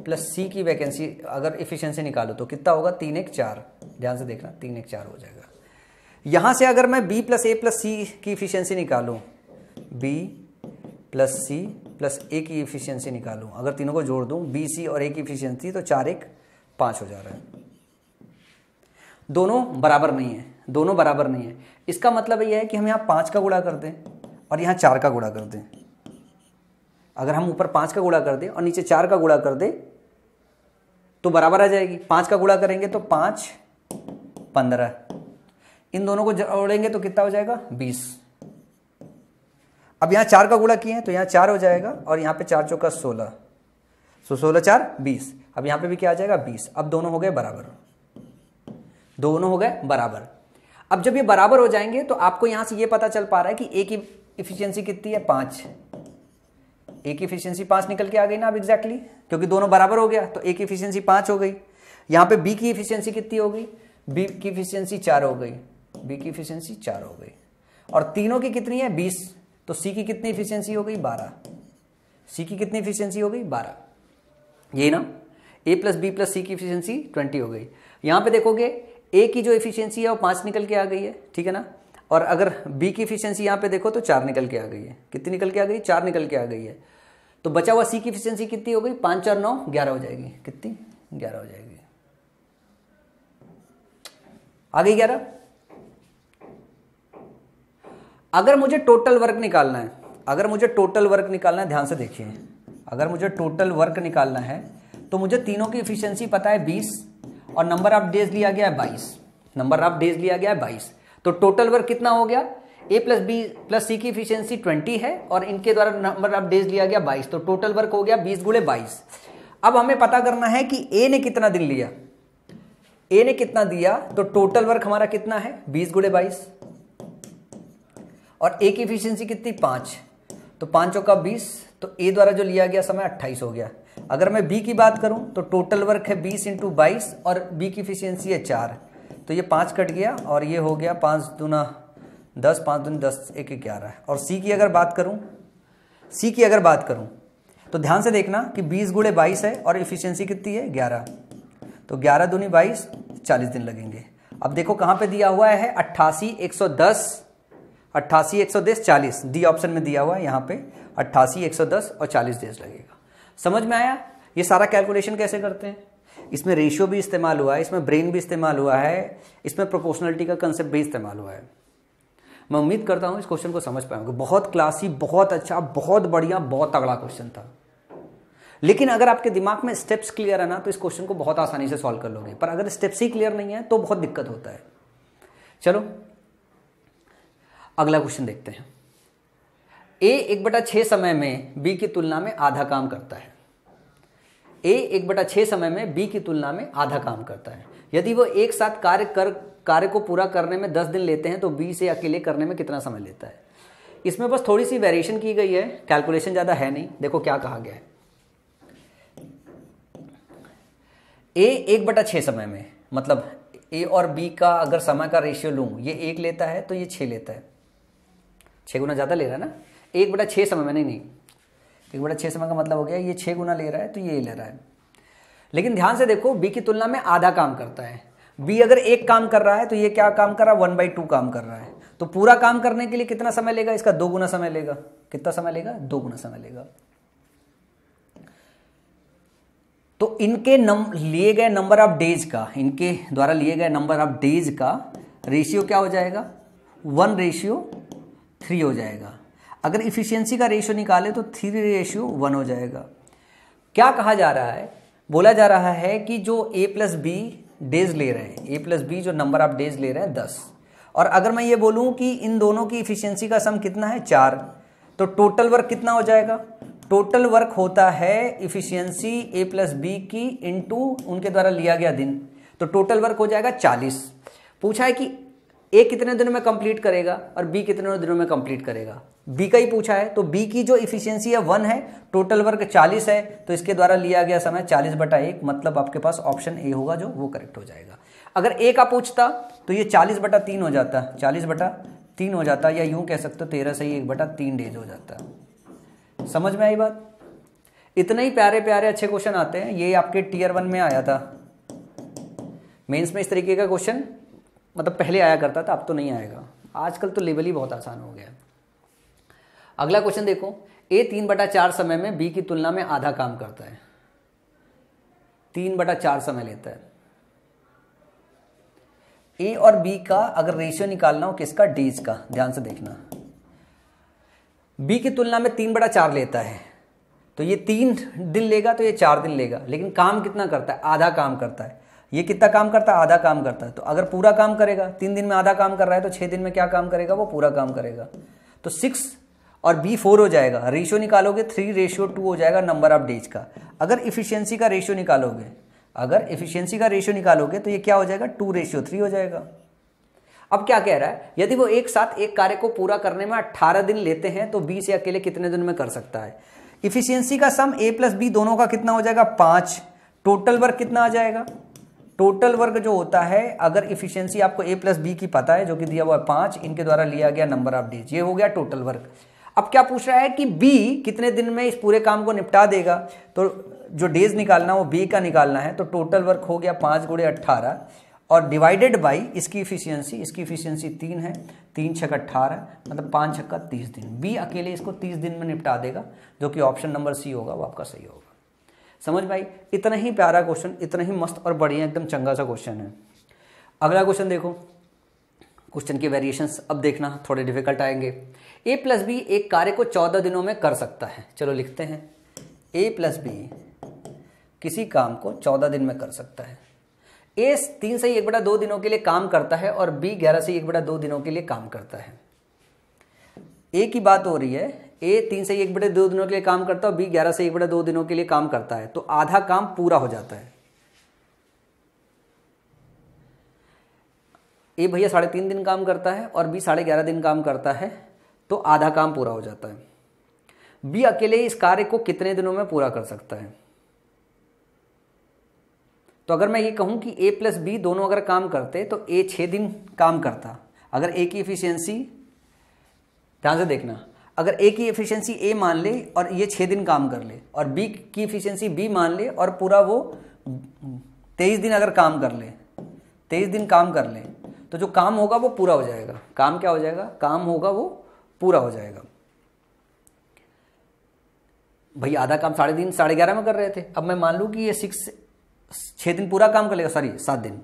plus C की वैकेंसी अगर इफिशियंसी निकालो तो कितना होगा तीन एक चार ध्यान से देखना तीन एक चार हो जाएगा यहाँ से अगर मैं B plus A plus C की इफिशियंसी निकालूँ B plus C plus A की इफिशियंसी निकालूँ अगर तीनों को जोड़ दूँ बी सी और ए की इफिशियंसी तो चार एक पाँच हो जा रहा है दोनों बराबर नहीं है दोनों बराबर नहीं है इसका मतलब यह है कि हम यहाँ पाँच का गुणा कर दें और यहाँ चार का गुणा कर दें अगर हम ऊपर पाँच का गुणा कर दें और नीचे चार का गुणा कर दें तो बराबर आ जाएगी पाँच का गुणा करेंगे तो पाँच पंद्रह इन दोनों को जोड़ेंगे तो कितना हो जाएगा बीस अब यहाँ चार का गुणा किए हैं तो यहाँ चार हो जाएगा और यहाँ पे चार चौका सोलह सो तो सोलह चार बीस अब यहाँ पे भी क्या आ जाएगा बीस अब दोनों हो गए बराबर दोनों हो गए बराबर अब जब ये बराबर हो जाएंगे तो आपको यहां से ये पता चल पा रहा है कि ए की इफिशियंसी कितनी है पांच ए की इफिशियंसी पांच निकल के आ गई ना अब एग्जैक्टली क्योंकि दोनों बराबर हो गया तो ए की इफिशियंसी पांच हो गई यहां पे बी की इफिशियंसी कितनी हो गई बी की इफिशियंसी चार हो गई बी की इफिशियंसी चार हो गई और तीनों की कितनी है बीस तो सी की कितनी इफिशियंसी हो गई बारह सी की कितनी इफिशियंसी हो गई बारह यही ना A plus B plus C की इफिशियंसी ट्वेंटी हो गई यहां पे देखोगे ए की जो एफिशिएंसी है वो पाँच निकल के आ गई है ठीक है ना और अगर बी की इफिशियंसी यहाँ पे देखो तो चार निकल के आ गई है कितनी निकल के आ गई चार निकल के आ गई है तो बचा हुआ सी की इफिशियंसी कितनी हो गई पाँच चार नौ ग्यारह हो जाएगी कितनी ग्यारह हो जाएगी आ गई ग्यारह अगर मुझे टोटल वर्क निकालना है अगर मुझे टोटल वर्क निकालना है ध्यान से देखिए अगर मुझे टोटल वर्क निकालना है तो मुझे तीनों की इफिशियंसी पता है बीस और नंबर ऑफ डेज लिया गया है बाईस नंबर ऑफ डेज लिया गया है बाईस तो टोटल वर्क कितना हो गया A plus B plus C की इफिशियंसी ट्वेंटी है और इनके द्वारा नंबर ऑफ डेज लिया गया बाईस तो टोटल वर्क हो गया बीस गुड़े बाईस अब हमें पता करना है कि ए ने कितना दिन लिया ए ने कितना दिया तो टोटल वर्क हमारा कितना है बीस गुड़े बाईस और ए की इफिशियंसी कितनी पांच तो पांचों का बीस तो ए द्वारा जो लिया गया समय अट्ठाईस हो गया अगर मैं बी की बात करूं तो टोटल वर्क है बीस इंटू बाईस और बी की इफिशियंसी है चार तो ये पाँच कट गया और ये हो गया पाँच दूना दस पाँच दूनी दस एक ग्यारह और सी की अगर बात करूँ सी की अगर बात करूँ तो ध्यान से देखना कि बीस गुड़े बाईस है और इफिशियंसी कितनी है ग्यारह तो ग्यारह दूनी बाईस चालीस दिन लगेंगे अब देखो कहाँ पे दिया हुआ है अट्ठासी एक सौ दस अट्ठासी एक सौ दस चालीस डी ऑप्शन में दिया हुआ है यहाँ पे अट्ठासी एक सौ दस और चालीस डेज लगेगा समझ में आया ये सारा कैलकुलेशन कैसे करते हैं इसमें रेशियो भी इस्तेमाल हुआ है इसमें ब्रेन भी इस्तेमाल हुआ है इसमें प्रोपोर्शनलिटी का कंसेप्ट भी इस्तेमाल हुआ है मैं उम्मीद करता हूँ इस क्वेश्चन को समझ पाएंगे बहुत क्लासी बहुत अच्छा बहुत बढ़िया बहुत तगड़ा क्वेश्चन था लेकिन अगर आपके दिमाग में स्टेप्स क्लियर है ना तो इस क्वेश्चन को बहुत आसानी से सॉल्व कर लोगे पर अगर स्टेप्स ही क्लियर नहीं है तो बहुत दिक्कत होता है चलो अगला क्वेश्चन देखते हैं ए एक बटा छः समय में बी की तुलना में आधा काम करता है ए एक बटा छः समय में बी की तुलना में आधा काम करता है यदि वो एक साथ कार्य कर कार्य को पूरा करने में दस दिन लेते हैं तो बी से अकेले करने में कितना समय लेता है इसमें बस थोड़ी सी वेरिएशन की गई है कैलकुलेशन ज़्यादा है नहीं देखो क्या कहा गया है ए एक बटा छः समय में मतलब ए और बी का अगर समय का रेशियो लूँ ये एक लेता है तो ये छः लेता है छः गुना ज़्यादा ले रहा है ना एक बटा छः समय में नहीं नहीं एक बटा छः समय का मतलब हो गया ये छः गुना ले रहा है तो ये ले रहा है लेकिन ध्यान से देखो बी की तुलना में आधा काम करता है बी अगर एक काम कर रहा है तो ये क्या काम कर रहा है वन बाई टू काम कर रहा है तो पूरा काम करने के लिए कितना समय लेगा इसका दो गुना समय लेगा कितना समय लेगा दो गुना समय लेगा तो इनके नम लिए गए नंबर ऑफ डेज का इनके द्वारा लिए गए नंबर ऑफ डेज का रेशियो क्या हो जाएगा वन रेशियो थ्री हो जाएगा अगर इफ़िशियंसी का रेशियो निकाले तो थ्री रेशियो वन हो जाएगा क्या कहा जा रहा है बोला जा रहा है कि जो ए प्लस बी डेज ले रहे हैं ए प्लस बी जो नंबर ऑफ डेज ले रहे हैं दस और अगर मैं ये बोलूं कि इन दोनों की इफ़िशियंसी का सम कितना है चार तो टोटल वर्क कितना हो जाएगा टोटल वर्क होता है इफ़िशियंसी ए प्लस बी की इनटू उनके द्वारा लिया गया दिन तो टोटल वर्क हो जाएगा चालीस पूछा है कि ए कितने दिनों में कंप्लीट करेगा और बी कितने दिनों में कंप्लीट करेगा बी का ही पूछा है तो बी की जो इफिशियंसी है वन है टोटल वर्क चालीस है तो इसके द्वारा लिया गया समय चालीस बटा एक मतलब आपके पास ऑप्शन ए होगा जो वो करेक्ट हो जाएगा अगर ए का पूछता तो ये चालीस बटा तीन हो जाता चालीस बटा तीन हो जाता या यूं कह सकते हो तेरह से ही एक बटा तीन डेज हो जाता समझ में आई बात इतने ही प्यारे प्यारे अच्छे क्वेश्चन आते हैं ये आपके टीयर वन में आया था मेंस में इस तरीके का क्वेश्चन मतलब पहले आया करता था अब तो नहीं आएगा आजकल तो लेवल ही बहुत आसान हो गया है अगला क्वेश्चन देखो ए तीन बटा चार समय में बी की तुलना में आधा काम करता है तीन बटा चार समय लेता है ए और बी का अगर रेशियो निकालना हो किसका डीज का ध्यान से देखना बी की तुलना में तीन बटा चार लेता है तो ये तीन दिन लेगा तो ये चार दिन लेगा लेकिन काम कितना करता है आधा काम करता है ये कितना काम करता है आधा काम करता है तो अगर पूरा काम करेगा तीन दिन में आधा काम कर रहा है तो छः दिन में क्या काम करेगा वो पूरा काम करेगा तो सिक्स और बी फोर हो जाएगा रेशियो निकालोगे थ्री रेशियो टू हो जाएगा नंबर ऑफ डेज का अगर इफिशियंसी का रेशियो निकालोगे अगर इफिशियंसी का रेशियो निकालोगे तो ये क्या हो जाएगा टू रेशियो थ्री हो जाएगा अब क्या कह रहा है यदि वो एक साथ एक कार्य को पूरा करने में अट्ठारह दिन लेते हैं तो बीस या अकेले कितने दिन में कर सकता है इफिशियंसी का सम ए प्लस बी दोनों का कितना हो जाएगा पांच टोटल वर्क कितना आ जाएगा टोटल वर्क जो होता है अगर इफिशियंसी आपको ए प्लस बी की पता है जो कि दिया हुआ है पांच इनके द्वारा लिया गया नंबर ऑफ डेज ये हो गया टोटल वर्क अब क्या पूछ रहा है कि बी कितने दिन में इस पूरे काम को निपटा देगा तो जो डेज निकालना वो बी का निकालना है तो टोटल वर्क हो गया पांच गुड़े अट्ठारह और डिवाइडेड बाई इसकी इफिशियंसी इसकी इफिशियंसी तीन है तीन छक अट्ठारह मतलब पाँच छक्का तीस दिन बी अकेले इसको तीस दिन में निपटा देगा जो कि ऑप्शन नंबर सी होगा वो आपका सही होगा समझ भाई इतना ही प्यारा क्वेश्चन इतना ही मस्त और बढ़िया एकदम चंगा सा क्वेश्चन है अगला क्वेश्चन देखो क्वेश्चन के वेरिएशंस अब देखना थोड़े डिफिकल्ट आएंगे ए प्लस बी एक कार्य को चौदह दिनों में कर सकता है चलो लिखते हैं ए प्लस बी किसी काम को चौदह दिन में कर सकता है ए तीन से एक बटा दो दिनों के लिए काम करता है और बी ग्यारह से एक बटा दो दिनों के लिए काम करता है ए की बात हो रही है ए तीन से एक बटे दो दिनों के लिए काम करता है बी ग्यारह से एक बटे दो दिनों के लिए काम करता है तो आधा काम पूरा हो जाता है ए भैया साढ़े तीन दिन काम करता है और बी साढ़े ग्यारह दिन काम करता है तो आधा काम पूरा हो जाता है बी अकेले इस कार्य को कितने दिनों में पूरा कर सकता है तो अगर मैं ये कहूं कि ए प्लस बी दोनों अगर काम करते तो ए छह दिन काम करता अगर ए की इफ़िशियंसी ध्यान से देखना अगर ए की एफिशिएंसी ए मान ले और ये छः दिन काम कर ले और बी की एफिशिएंसी बी मान ले और पूरा वो तेईस दिन अगर काम कर ले तेईस दिन काम कर ले तो जो काम होगा वो पूरा हो जाएगा काम क्या हो जाएगा काम होगा वो पूरा हो जाएगा भाई आधा काम साढ़े तीन साढ़े ग्यारह में कर रहे थे अब मैं मान लूँ कि ये सिक्स छः दिन पूरा काम कर लेगा सॉरी सात दिन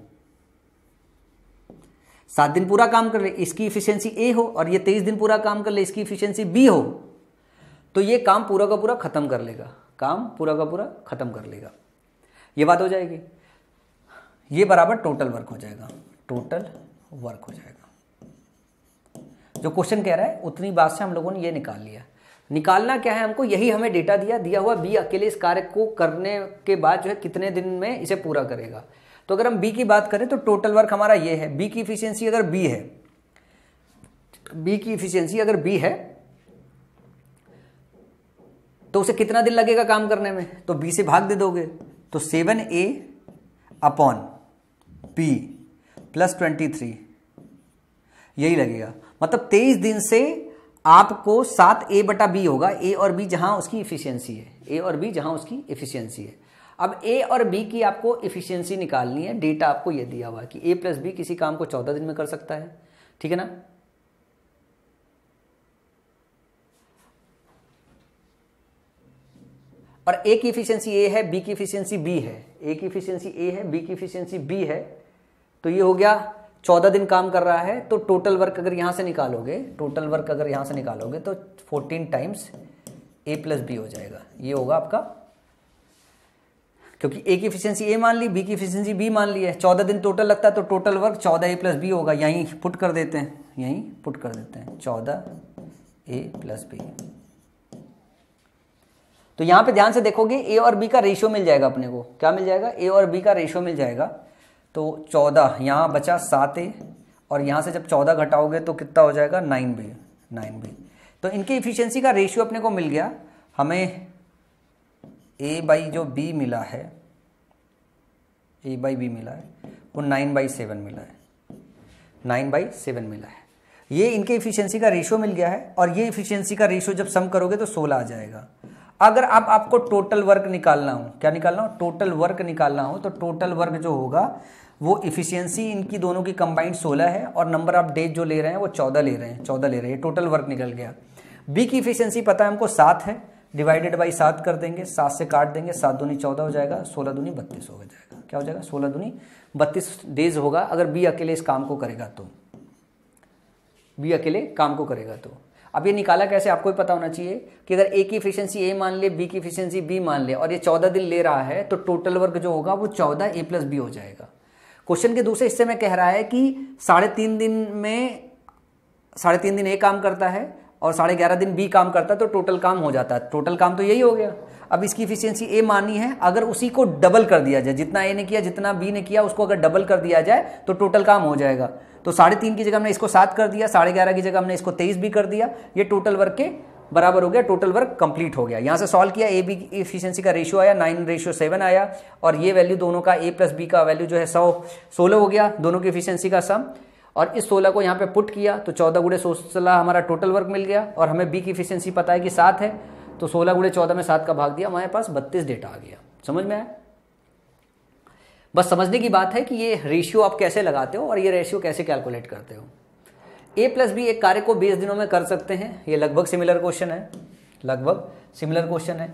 सात दिन पूरा काम कर ले इसकी इफिशियंसी ए हो और ये तेईस दिन पूरा काम कर ले इसकी इफिशियंसी बी हो तो ये काम पूरा का पूरा ख़त्म कर लेगा काम पूरा का पूरा ख़त्म कर लेगा ये बात हो जाएगी ये बराबर टोटल वर्क हो जाएगा टोटल वर्क हो जाएगा जो क्वेश्चन कह रहा है उतनी बात से हम लोगों ने ये निकाल लिया निकालना क्या है हमको यही हमें डेटा दिया दिया हुआ बी अकेले इस कार्य को करने के बाद जो है कितने दिन में इसे पूरा करेगा तो अगर हम बी की बात करें तो टोटल वर्क हमारा ये है बी की इफिशियंसी अगर बी है बी की इफिशियंसी अगर बी है तो उसे कितना दिन लगेगा काम करने में तो बी से भाग दे दोगे तो seven A upon B plus twenty three यही लगेगा मतलब तेईस दिन से आपको सात ए बटा बी होगा ए और बी जहां उसकी इफिशियंसी है ए और बी जहां उसकी इफिशियंसी है अब ए और बी की आपको इफिशियंसी निकालनी है डेटा आपको यह दिया हुआ है कि ए प्लस बी किसी काम को चौदह दिन में कर सकता है ठीक है ना और ए की इफिशियंसी ए है बी की इफिशियंसी बी है ए की इफिशियंसी ए है बी की इफिशियंसी बी है तो ये हो गया चौदह दिन काम कर रहा है तो टोटल वर्क अगर यहां से निकालोगे टोटल वर्क अगर यहां से निकालोगे तो fourteen times A plus B हो जाएगा ये होगा आपका क्योंकि ए की इफिशियंसी ए मान ली बी की इफिशियंसी बी मान ली है चौदह दिन टोटल लगता है तो टोटल वर्क चौदह ए प्लस बी होगा यहीं पुट कर देते हैं यहीं पुट कर देते हैं चौदह ए प्लस बी तो यहां पे ध्यान से देखोगे ए और बी का रेशियो मिल जाएगा अपने को क्या मिल जाएगा ए और बी का रेशियो मिल जाएगा तो चौदह यहां बचा सात ए और यहां से जब चौदह घटाओगे तो कितना हो जाएगा नाइन बी नाइन बी तो इनकी इफिशियंसी का रेशियो अपने को मिल गया हमें ए बाई जो बी मिला है ए बाई बी मिला है वो नाइन बाई सेवन मिला है नाइन बाई सेवन मिला है ये इनके इफिशियंसी का रेशियो मिल गया है और ये इफिशियंसी का रेशियो जब सम करोगे तो सोलह आ जाएगा अगर आप आपको टोटल वर्क निकालना हो क्या निकालना हो टोटल वर्क निकालना हो तो टोटल वर्क जो होगा वो इफिशियंसी इनकी दोनों की कंबाइंड सोलह है और नंबर आप डेज जो ले रहे हैं वो चौदह ले रहे हैं चौदह ले रहे हैं टोटल वर्क निकल गया बी की इफिशियंसी पता है हमको सात है डिवाइडेड बाई सात कर देंगे सात से काट देंगे सात दूनी चौदह हो जाएगा सोलह दूनी बत्तीस हो जाएगा क्या हो जाएगा सोलह दूनी बत्तीस डेज होगा अगर बी अकेले इस काम को करेगा तो बी अकेले काम को करेगा तो अब ये निकाला कैसे आपको भी पता होना चाहिए कि अगर ए की इफिशियंसी ए मान ले बी की इफिशियंसी बी मान ले और ये चौदह दिन ले रहा है तो टोटल वर्क जो होगा वो चौदह ए प्लस बी हो जाएगा क्वेश्चन के दूसरे हिस्से में कह रहा है कि साढ़े तीन दिन में साढ़े तीन दिन ए काम करता है और साढ़े ग्यारह दिन बी काम करता है तो टोटल काम हो जाता है टोटल काम तो यही हो गया अब इसकी इफिशियंसी ए मानी है अगर उसी को डबल कर दिया जाए जितना ए ने किया जितना बी ने किया उसको अगर डबल कर दिया जाए तो टोटल काम हो जाएगा तो साढ़े तीन की जगह हमने इसको सात कर दिया साढ़े ग्यारह की जगह हमने इसको तेईस भी कर दिया ये टोटल वर्क के बराबर हो गया टोटल वर्क कंप्लीट हो गया यहाँ से सॉल्व किया ए बी इफिशियंसी का रेशियो आया नाइन रेशियो सेवन आया और ये वैल्यू दोनों का ए प्लस बी का वैल्यू जो है सौ सोलह हो गया दोनों की इफिशियंसी का सम और इस सोलह को यहाँ पे पुट किया तो चौदह गुड़े सोलह हमारा टोटल वर्क मिल गया और हमें बी की इफिशियंसी पता है कि सात है तो सोलह गुड़े चौदह में सात का भाग दिया हमारे पास बत्तीस डेटा आ गया समझ में आया बस समझने की बात है कि ये रेशियो आप कैसे लगाते हो और ये रेशियो कैसे कैलकुलेट करते हो ए प्लस बी एक कार्य को बीस दिनों में कर सकते हैं ये लगभग सिमिलर क्वेश्चन है लगभग सिमिलर क्वेश्चन है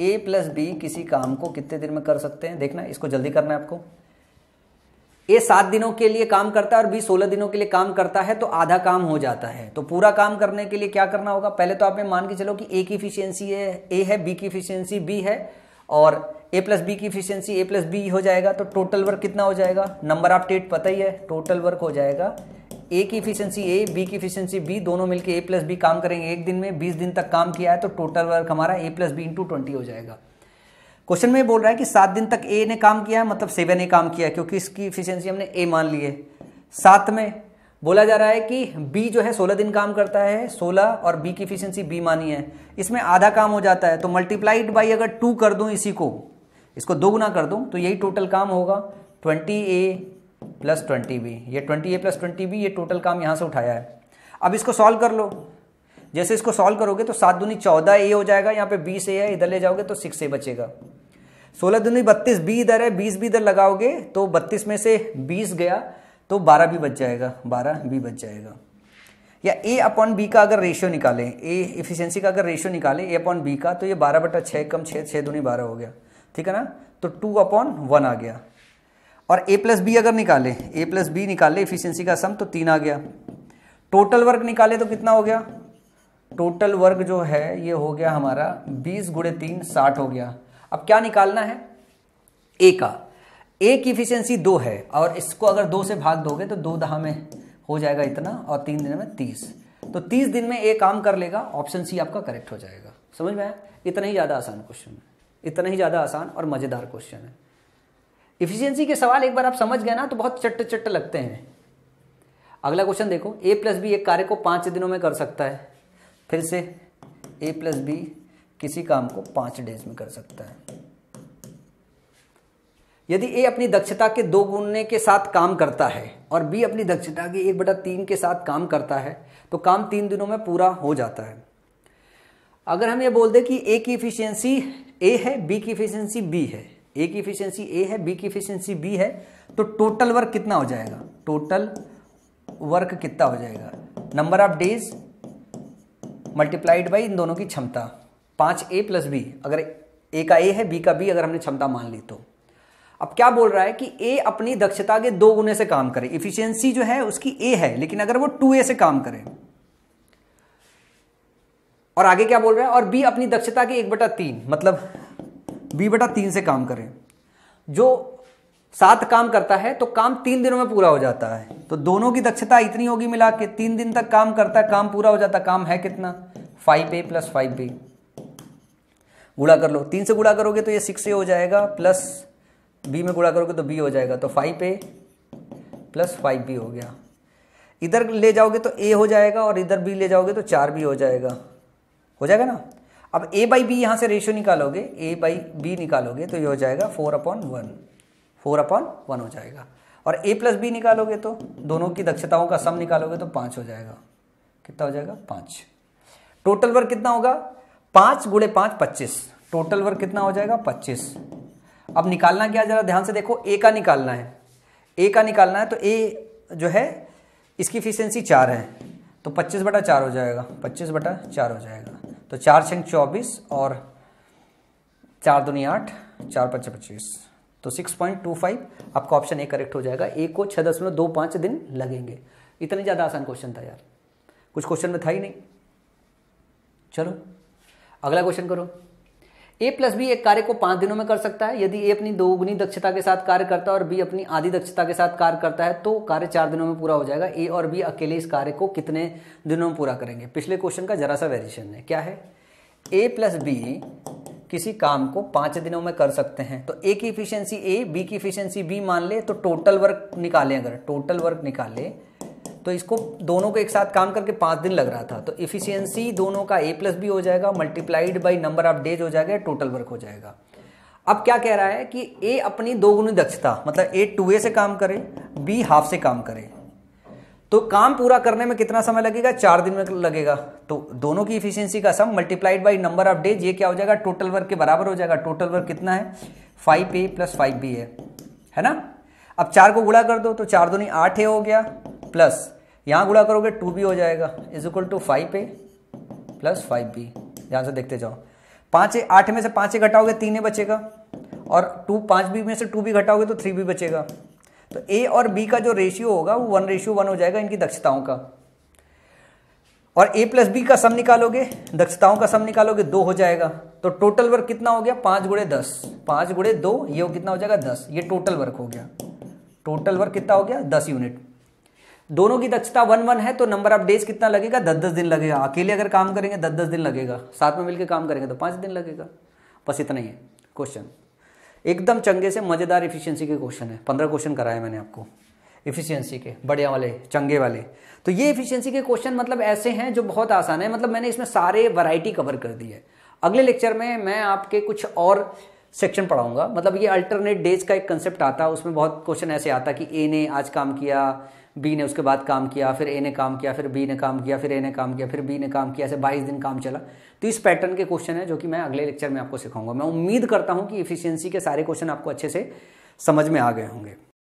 ए प्लस बी किसी काम को कितने दिन में कर सकते हैं देखना इसको जल्दी करना है आपको ए सात दिनों के लिए काम करता है और बी सोलह दिनों के लिए काम करता है तो आधा काम हो जाता है तो पूरा काम करने के लिए क्या करना होगा पहले तो आपने मान के चलो कि ए की इफिशियंसी है ए है बी की इफिशियंसी बी है और ए प्लस बी की इफिशियंसी ए प्लस बी हो जाएगा तो टोटल वर्क कितना हो जाएगा नंबर आप डेट पता ही है टोटल वर्क हो जाएगा ए की इफिशियंसी ए बी की इफिशियंसी बी दोनों मिलकर ए प्लस बी काम करेंगे एक दिन में बीस दिन तक काम किया है तो टोटल वर्क हमारा A plus B into twenty हो जाएगा क्वेश्चन में बोल रहा है कि सात दिन तक ए ने काम किया मतलब सेवन ने काम किया क्योंकि इसकी इफिशियंसी हमने ए मान ली है सात में बोला जा रहा है कि बी जो है सोलह दिन काम करता है सोलह और बी की इफिशियंसी बी मानी है इसमें आधा काम हो जाता है तो मल्टीप्लाइड बाई अगर टू कर दू इसी को इसको दो गुना कर दू तो यही टोटल काम होगा twenty A plus twenty B ये twenty A plus twenty B ये टोटल काम यहां से उठाया है अब इसको सॉल्व कर लो जैसे इसको सॉल्व करोगे तो सात दूनी चौदह ए हो जाएगा यहाँ पे बीस ए है इधर ले जाओगे तो सिक्स ए बचेगा सोलह दूनी बत्तीस बी इधर है बीस भी इधर लगाओगे तो बत्तीस में से बीस गया तो बारह भी बच जाएगा बारह भी बच जाएगा या ए अपॉन बी का अगर रेशियो निकालें ए इफिशियंसी का अगर रेशियो निकालें ए अपॉन बी का तो ये बारह बटा छः कम छः छः दूनी बारह हो गया ठीक है ना तो टू अपॉन वन आ गया और ए प्लस बी अगर निकालें ए प्लस बी निकालें इफिशियंसी का सम तो तीन आ गया टोटल वर्क निकाले तो कितना हो गया टोटल वर्ग जो है ये हो गया हमारा बीस गुड़े तीन साठ हो गया अब क्या निकालना है ए का ए की इफिशियंसी दो है और इसको अगर दो से भाग दोगे तो दो दहा में हो जाएगा इतना और तीन दिन में तीस तो तीस दिन में ए काम कर लेगा ऑप्शन सी आपका करेक्ट हो जाएगा समझ में आया इतना ही ज़्यादा आसान क्वेश्चन है इतना ही ज़्यादा आसान और मज़ेदार क्वेश्चन है इफिशियंसी के सवाल एक बार आप समझ गए ना तो बहुत चट्ट चट्ट लगते हैं अगला क्वेश्चन देखो ए प्लस बी एक कार्य को पाँच दिनों में कर सकता है फिर से ए प्लस बी किसी काम को पांच डेज में कर सकता है यदि ए अपनी दक्षता के दो गुणने के साथ काम करता है और बी अपनी दक्षता के एक बटा तीन के साथ काम करता है तो काम तीन दिनों में पूरा हो जाता है अगर हम ये बोल दें कि ए की इफिशियंसी ए है बी की इफिशियंसी बी है ए की इफिशियंसी ए है बी की इफिशियंसी बी है तो टोटल वर्क कितना हो जाएगा टोटल वर्क कितना हो जाएगा number of days multiplied by इन दोनों की क्षमता पाँच ए प्लस बी अगर ए का ए है बी का बी अगर हमने क्षमता मान ली तो अब क्या बोल रहा है कि ए अपनी दक्षता के दो गुने से काम करे इफिशियंसी जो है उसकी ए है लेकिन अगर वो टू ए से काम करे और आगे क्या बोल रहा है और बी अपनी दक्षता के एक बटा तीन मतलब बी बटा तीन से काम करे जो सात काम करता है तो काम तीन दिनों में पूरा हो जाता है तो दोनों की दक्षता इतनी होगी मिला के तीन दिन तक काम करता है काम पूरा हो जाता काम है कितना five A plus five A गुड़ा कर लो तीन से गुड़ा करोगे तो ये सिक्स ए हो जाएगा प्लस बी में गुड़ा करोगे तो बी हो जाएगा तो five A plus five B हो गया इधर ले जाओगे तो ए हो जाएगा और इधर बी ले जाओगे तो चार बी हो जाएगा हो जाएगा ना अब ए बाई बी यहां से रेशियो निकालोगे ए बाई बी निकालोगे तो ये हो जाएगा four upon one four upon one हो जाएगा और ए प्लस बी निकालोगे तो दोनों की दक्षताओं का सम निकालोगे तो पाँच हो जाएगा कितना हो जाएगा पाँच टोटल वर्क कितना होगा पाँच गुड़े पाँच पच्चीस टोटल वर्क कितना हो जाएगा पच्चीस अब निकालना क्या जरा ध्यान से देखो ए का निकालना है ए का निकालना है तो ए जो है इसकी इफिशियंसी चार है तो पच्चीस बटा चार हो जाएगा पच्चीस बटा चार हो जाएगा तो चार छंग चौबीस और चार दुनिया आठ चार पच्चीस पच्चीस तो 6.25 आपका ऑप्शन ए करेक्ट हो जाएगा ए को छः दशमलव दो पाँच दिन लगेंगे इतना ज़्यादा आसान क्वेश्चन था यार कुछ क्वेश्चन में था ही नहीं चलो अगला क्वेश्चन करो ए प्लस बी एक कार्य को पाँच दिनों में कर सकता है यदि ए अपनी दोगुनी दक्षता के साथ कार्य करता है और बी अपनी आधी दक्षता के साथ कार्य करता है तो कार्य चार दिनों में पूरा हो जाएगा ए और बी अकेले इस कार्य को कितने दिनों में पूरा करेंगे पिछले क्वेश्चन का जरा सा वेरिएशन है क्या है ए प्लस बी किसी काम को पांच दिनों में कर सकते हैं तो ए की इफिशियंसी ए बी की इफिशियंसी बी मान ले तो टोटल वर्क निकालें अगर टोटल वर्क निकाले तो इसको दोनों को एक साथ काम करके पांच दिन लग रहा था तो इफिशियंसी दोनों का ए प्लस बी हो जाएगा multiplied by number of days हो जाएगा टोटल वर्क हो जाएगा अब क्या कह रहा है कि ए अपनी दोगुनी दक्षता मतलब ए टू ए से काम करे बी हाफ से काम करे तो काम पूरा करने में कितना समय लगेगा चार दिन में लगेगा तो दोनों की इफिशियंसी का sum multiplied by number of days ये क्या हो जाएगा टोटल वर्क के बराबर हो जाएगा टोटल वर्क कितना है five A plus five B है है ना अब चार को गुड़ा कर दो तो चार दोनों आठ ए हो गया प्लस यहां गुड़ा करोगे टू बी हो जाएगा is equal to five A plus five B ध्यान से देखते जाओ पांच ए आठ में से पांच ए घटाओगे तीन ए बचेगा और टू पांच बी में से टू बी घटाओगे तो थ्री बी बचेगा तो ए और बी का जो रेशियो होगा वो वन रेशियो वन हो जाएगा इनकी दक्षताओं का और ए प्लस बी का सम निकालोगे दक्षताओं का सम निकालोगे दो हो जाएगा तो टोटल वर्क कितना हो गया पांच गुड़े दस पांच गुड़े दो ये हो कितना हो जाएगा दस ये टोटल वर्क हो गया टोटल वर्क कितना हो गया दस यूनिट दोनों की दक्षता वन वन है तो नंबर ऑफ डेज कितना लगेगा दस दस दिन लगेगा अकेले अगर काम करेंगे दस दस दिन लगेगा साथ में मिलकर काम करेंगे तो पांच दिन लगेगा बस इतना ही है क्वेश्चन एकदम चंगे से मज़ेदार इफिशियंसी के क्वेश्चन है पंद्रह क्वेश्चन कराए मैंने आपको इफिशियंसी के बढ़िया वाले चंगे वाले तो ये इफिशियंसी के क्वेश्चन मतलब ऐसे हैं जो बहुत आसान है मतलब मैंने इसमें सारे वैरायटी कवर कर दी है अगले लेक्चर में मैं आपके कुछ और सेक्शन पढ़ाऊंगा मतलब ये अल्टरनेट डेज का एक कंसेप्ट आता उसमें बहुत क्वेश्चन ऐसे आता कि ए ने आज काम किया बी ने उसके बाद काम किया फिर ए ने काम किया फिर बी ने काम किया फिर ए ने काम किया फिर बी ने काम किया ऐसे बाईस दिन काम चला तो इस पैटर्न के क्वेश्चन है जो कि मैं अगले लेक्चर में आपको सिखाऊंगा मैं उम्मीद करता हूँ कि इफिशियंसी के सारे क्वेश्चन आपको अच्छे से समझ में आ गए होंगे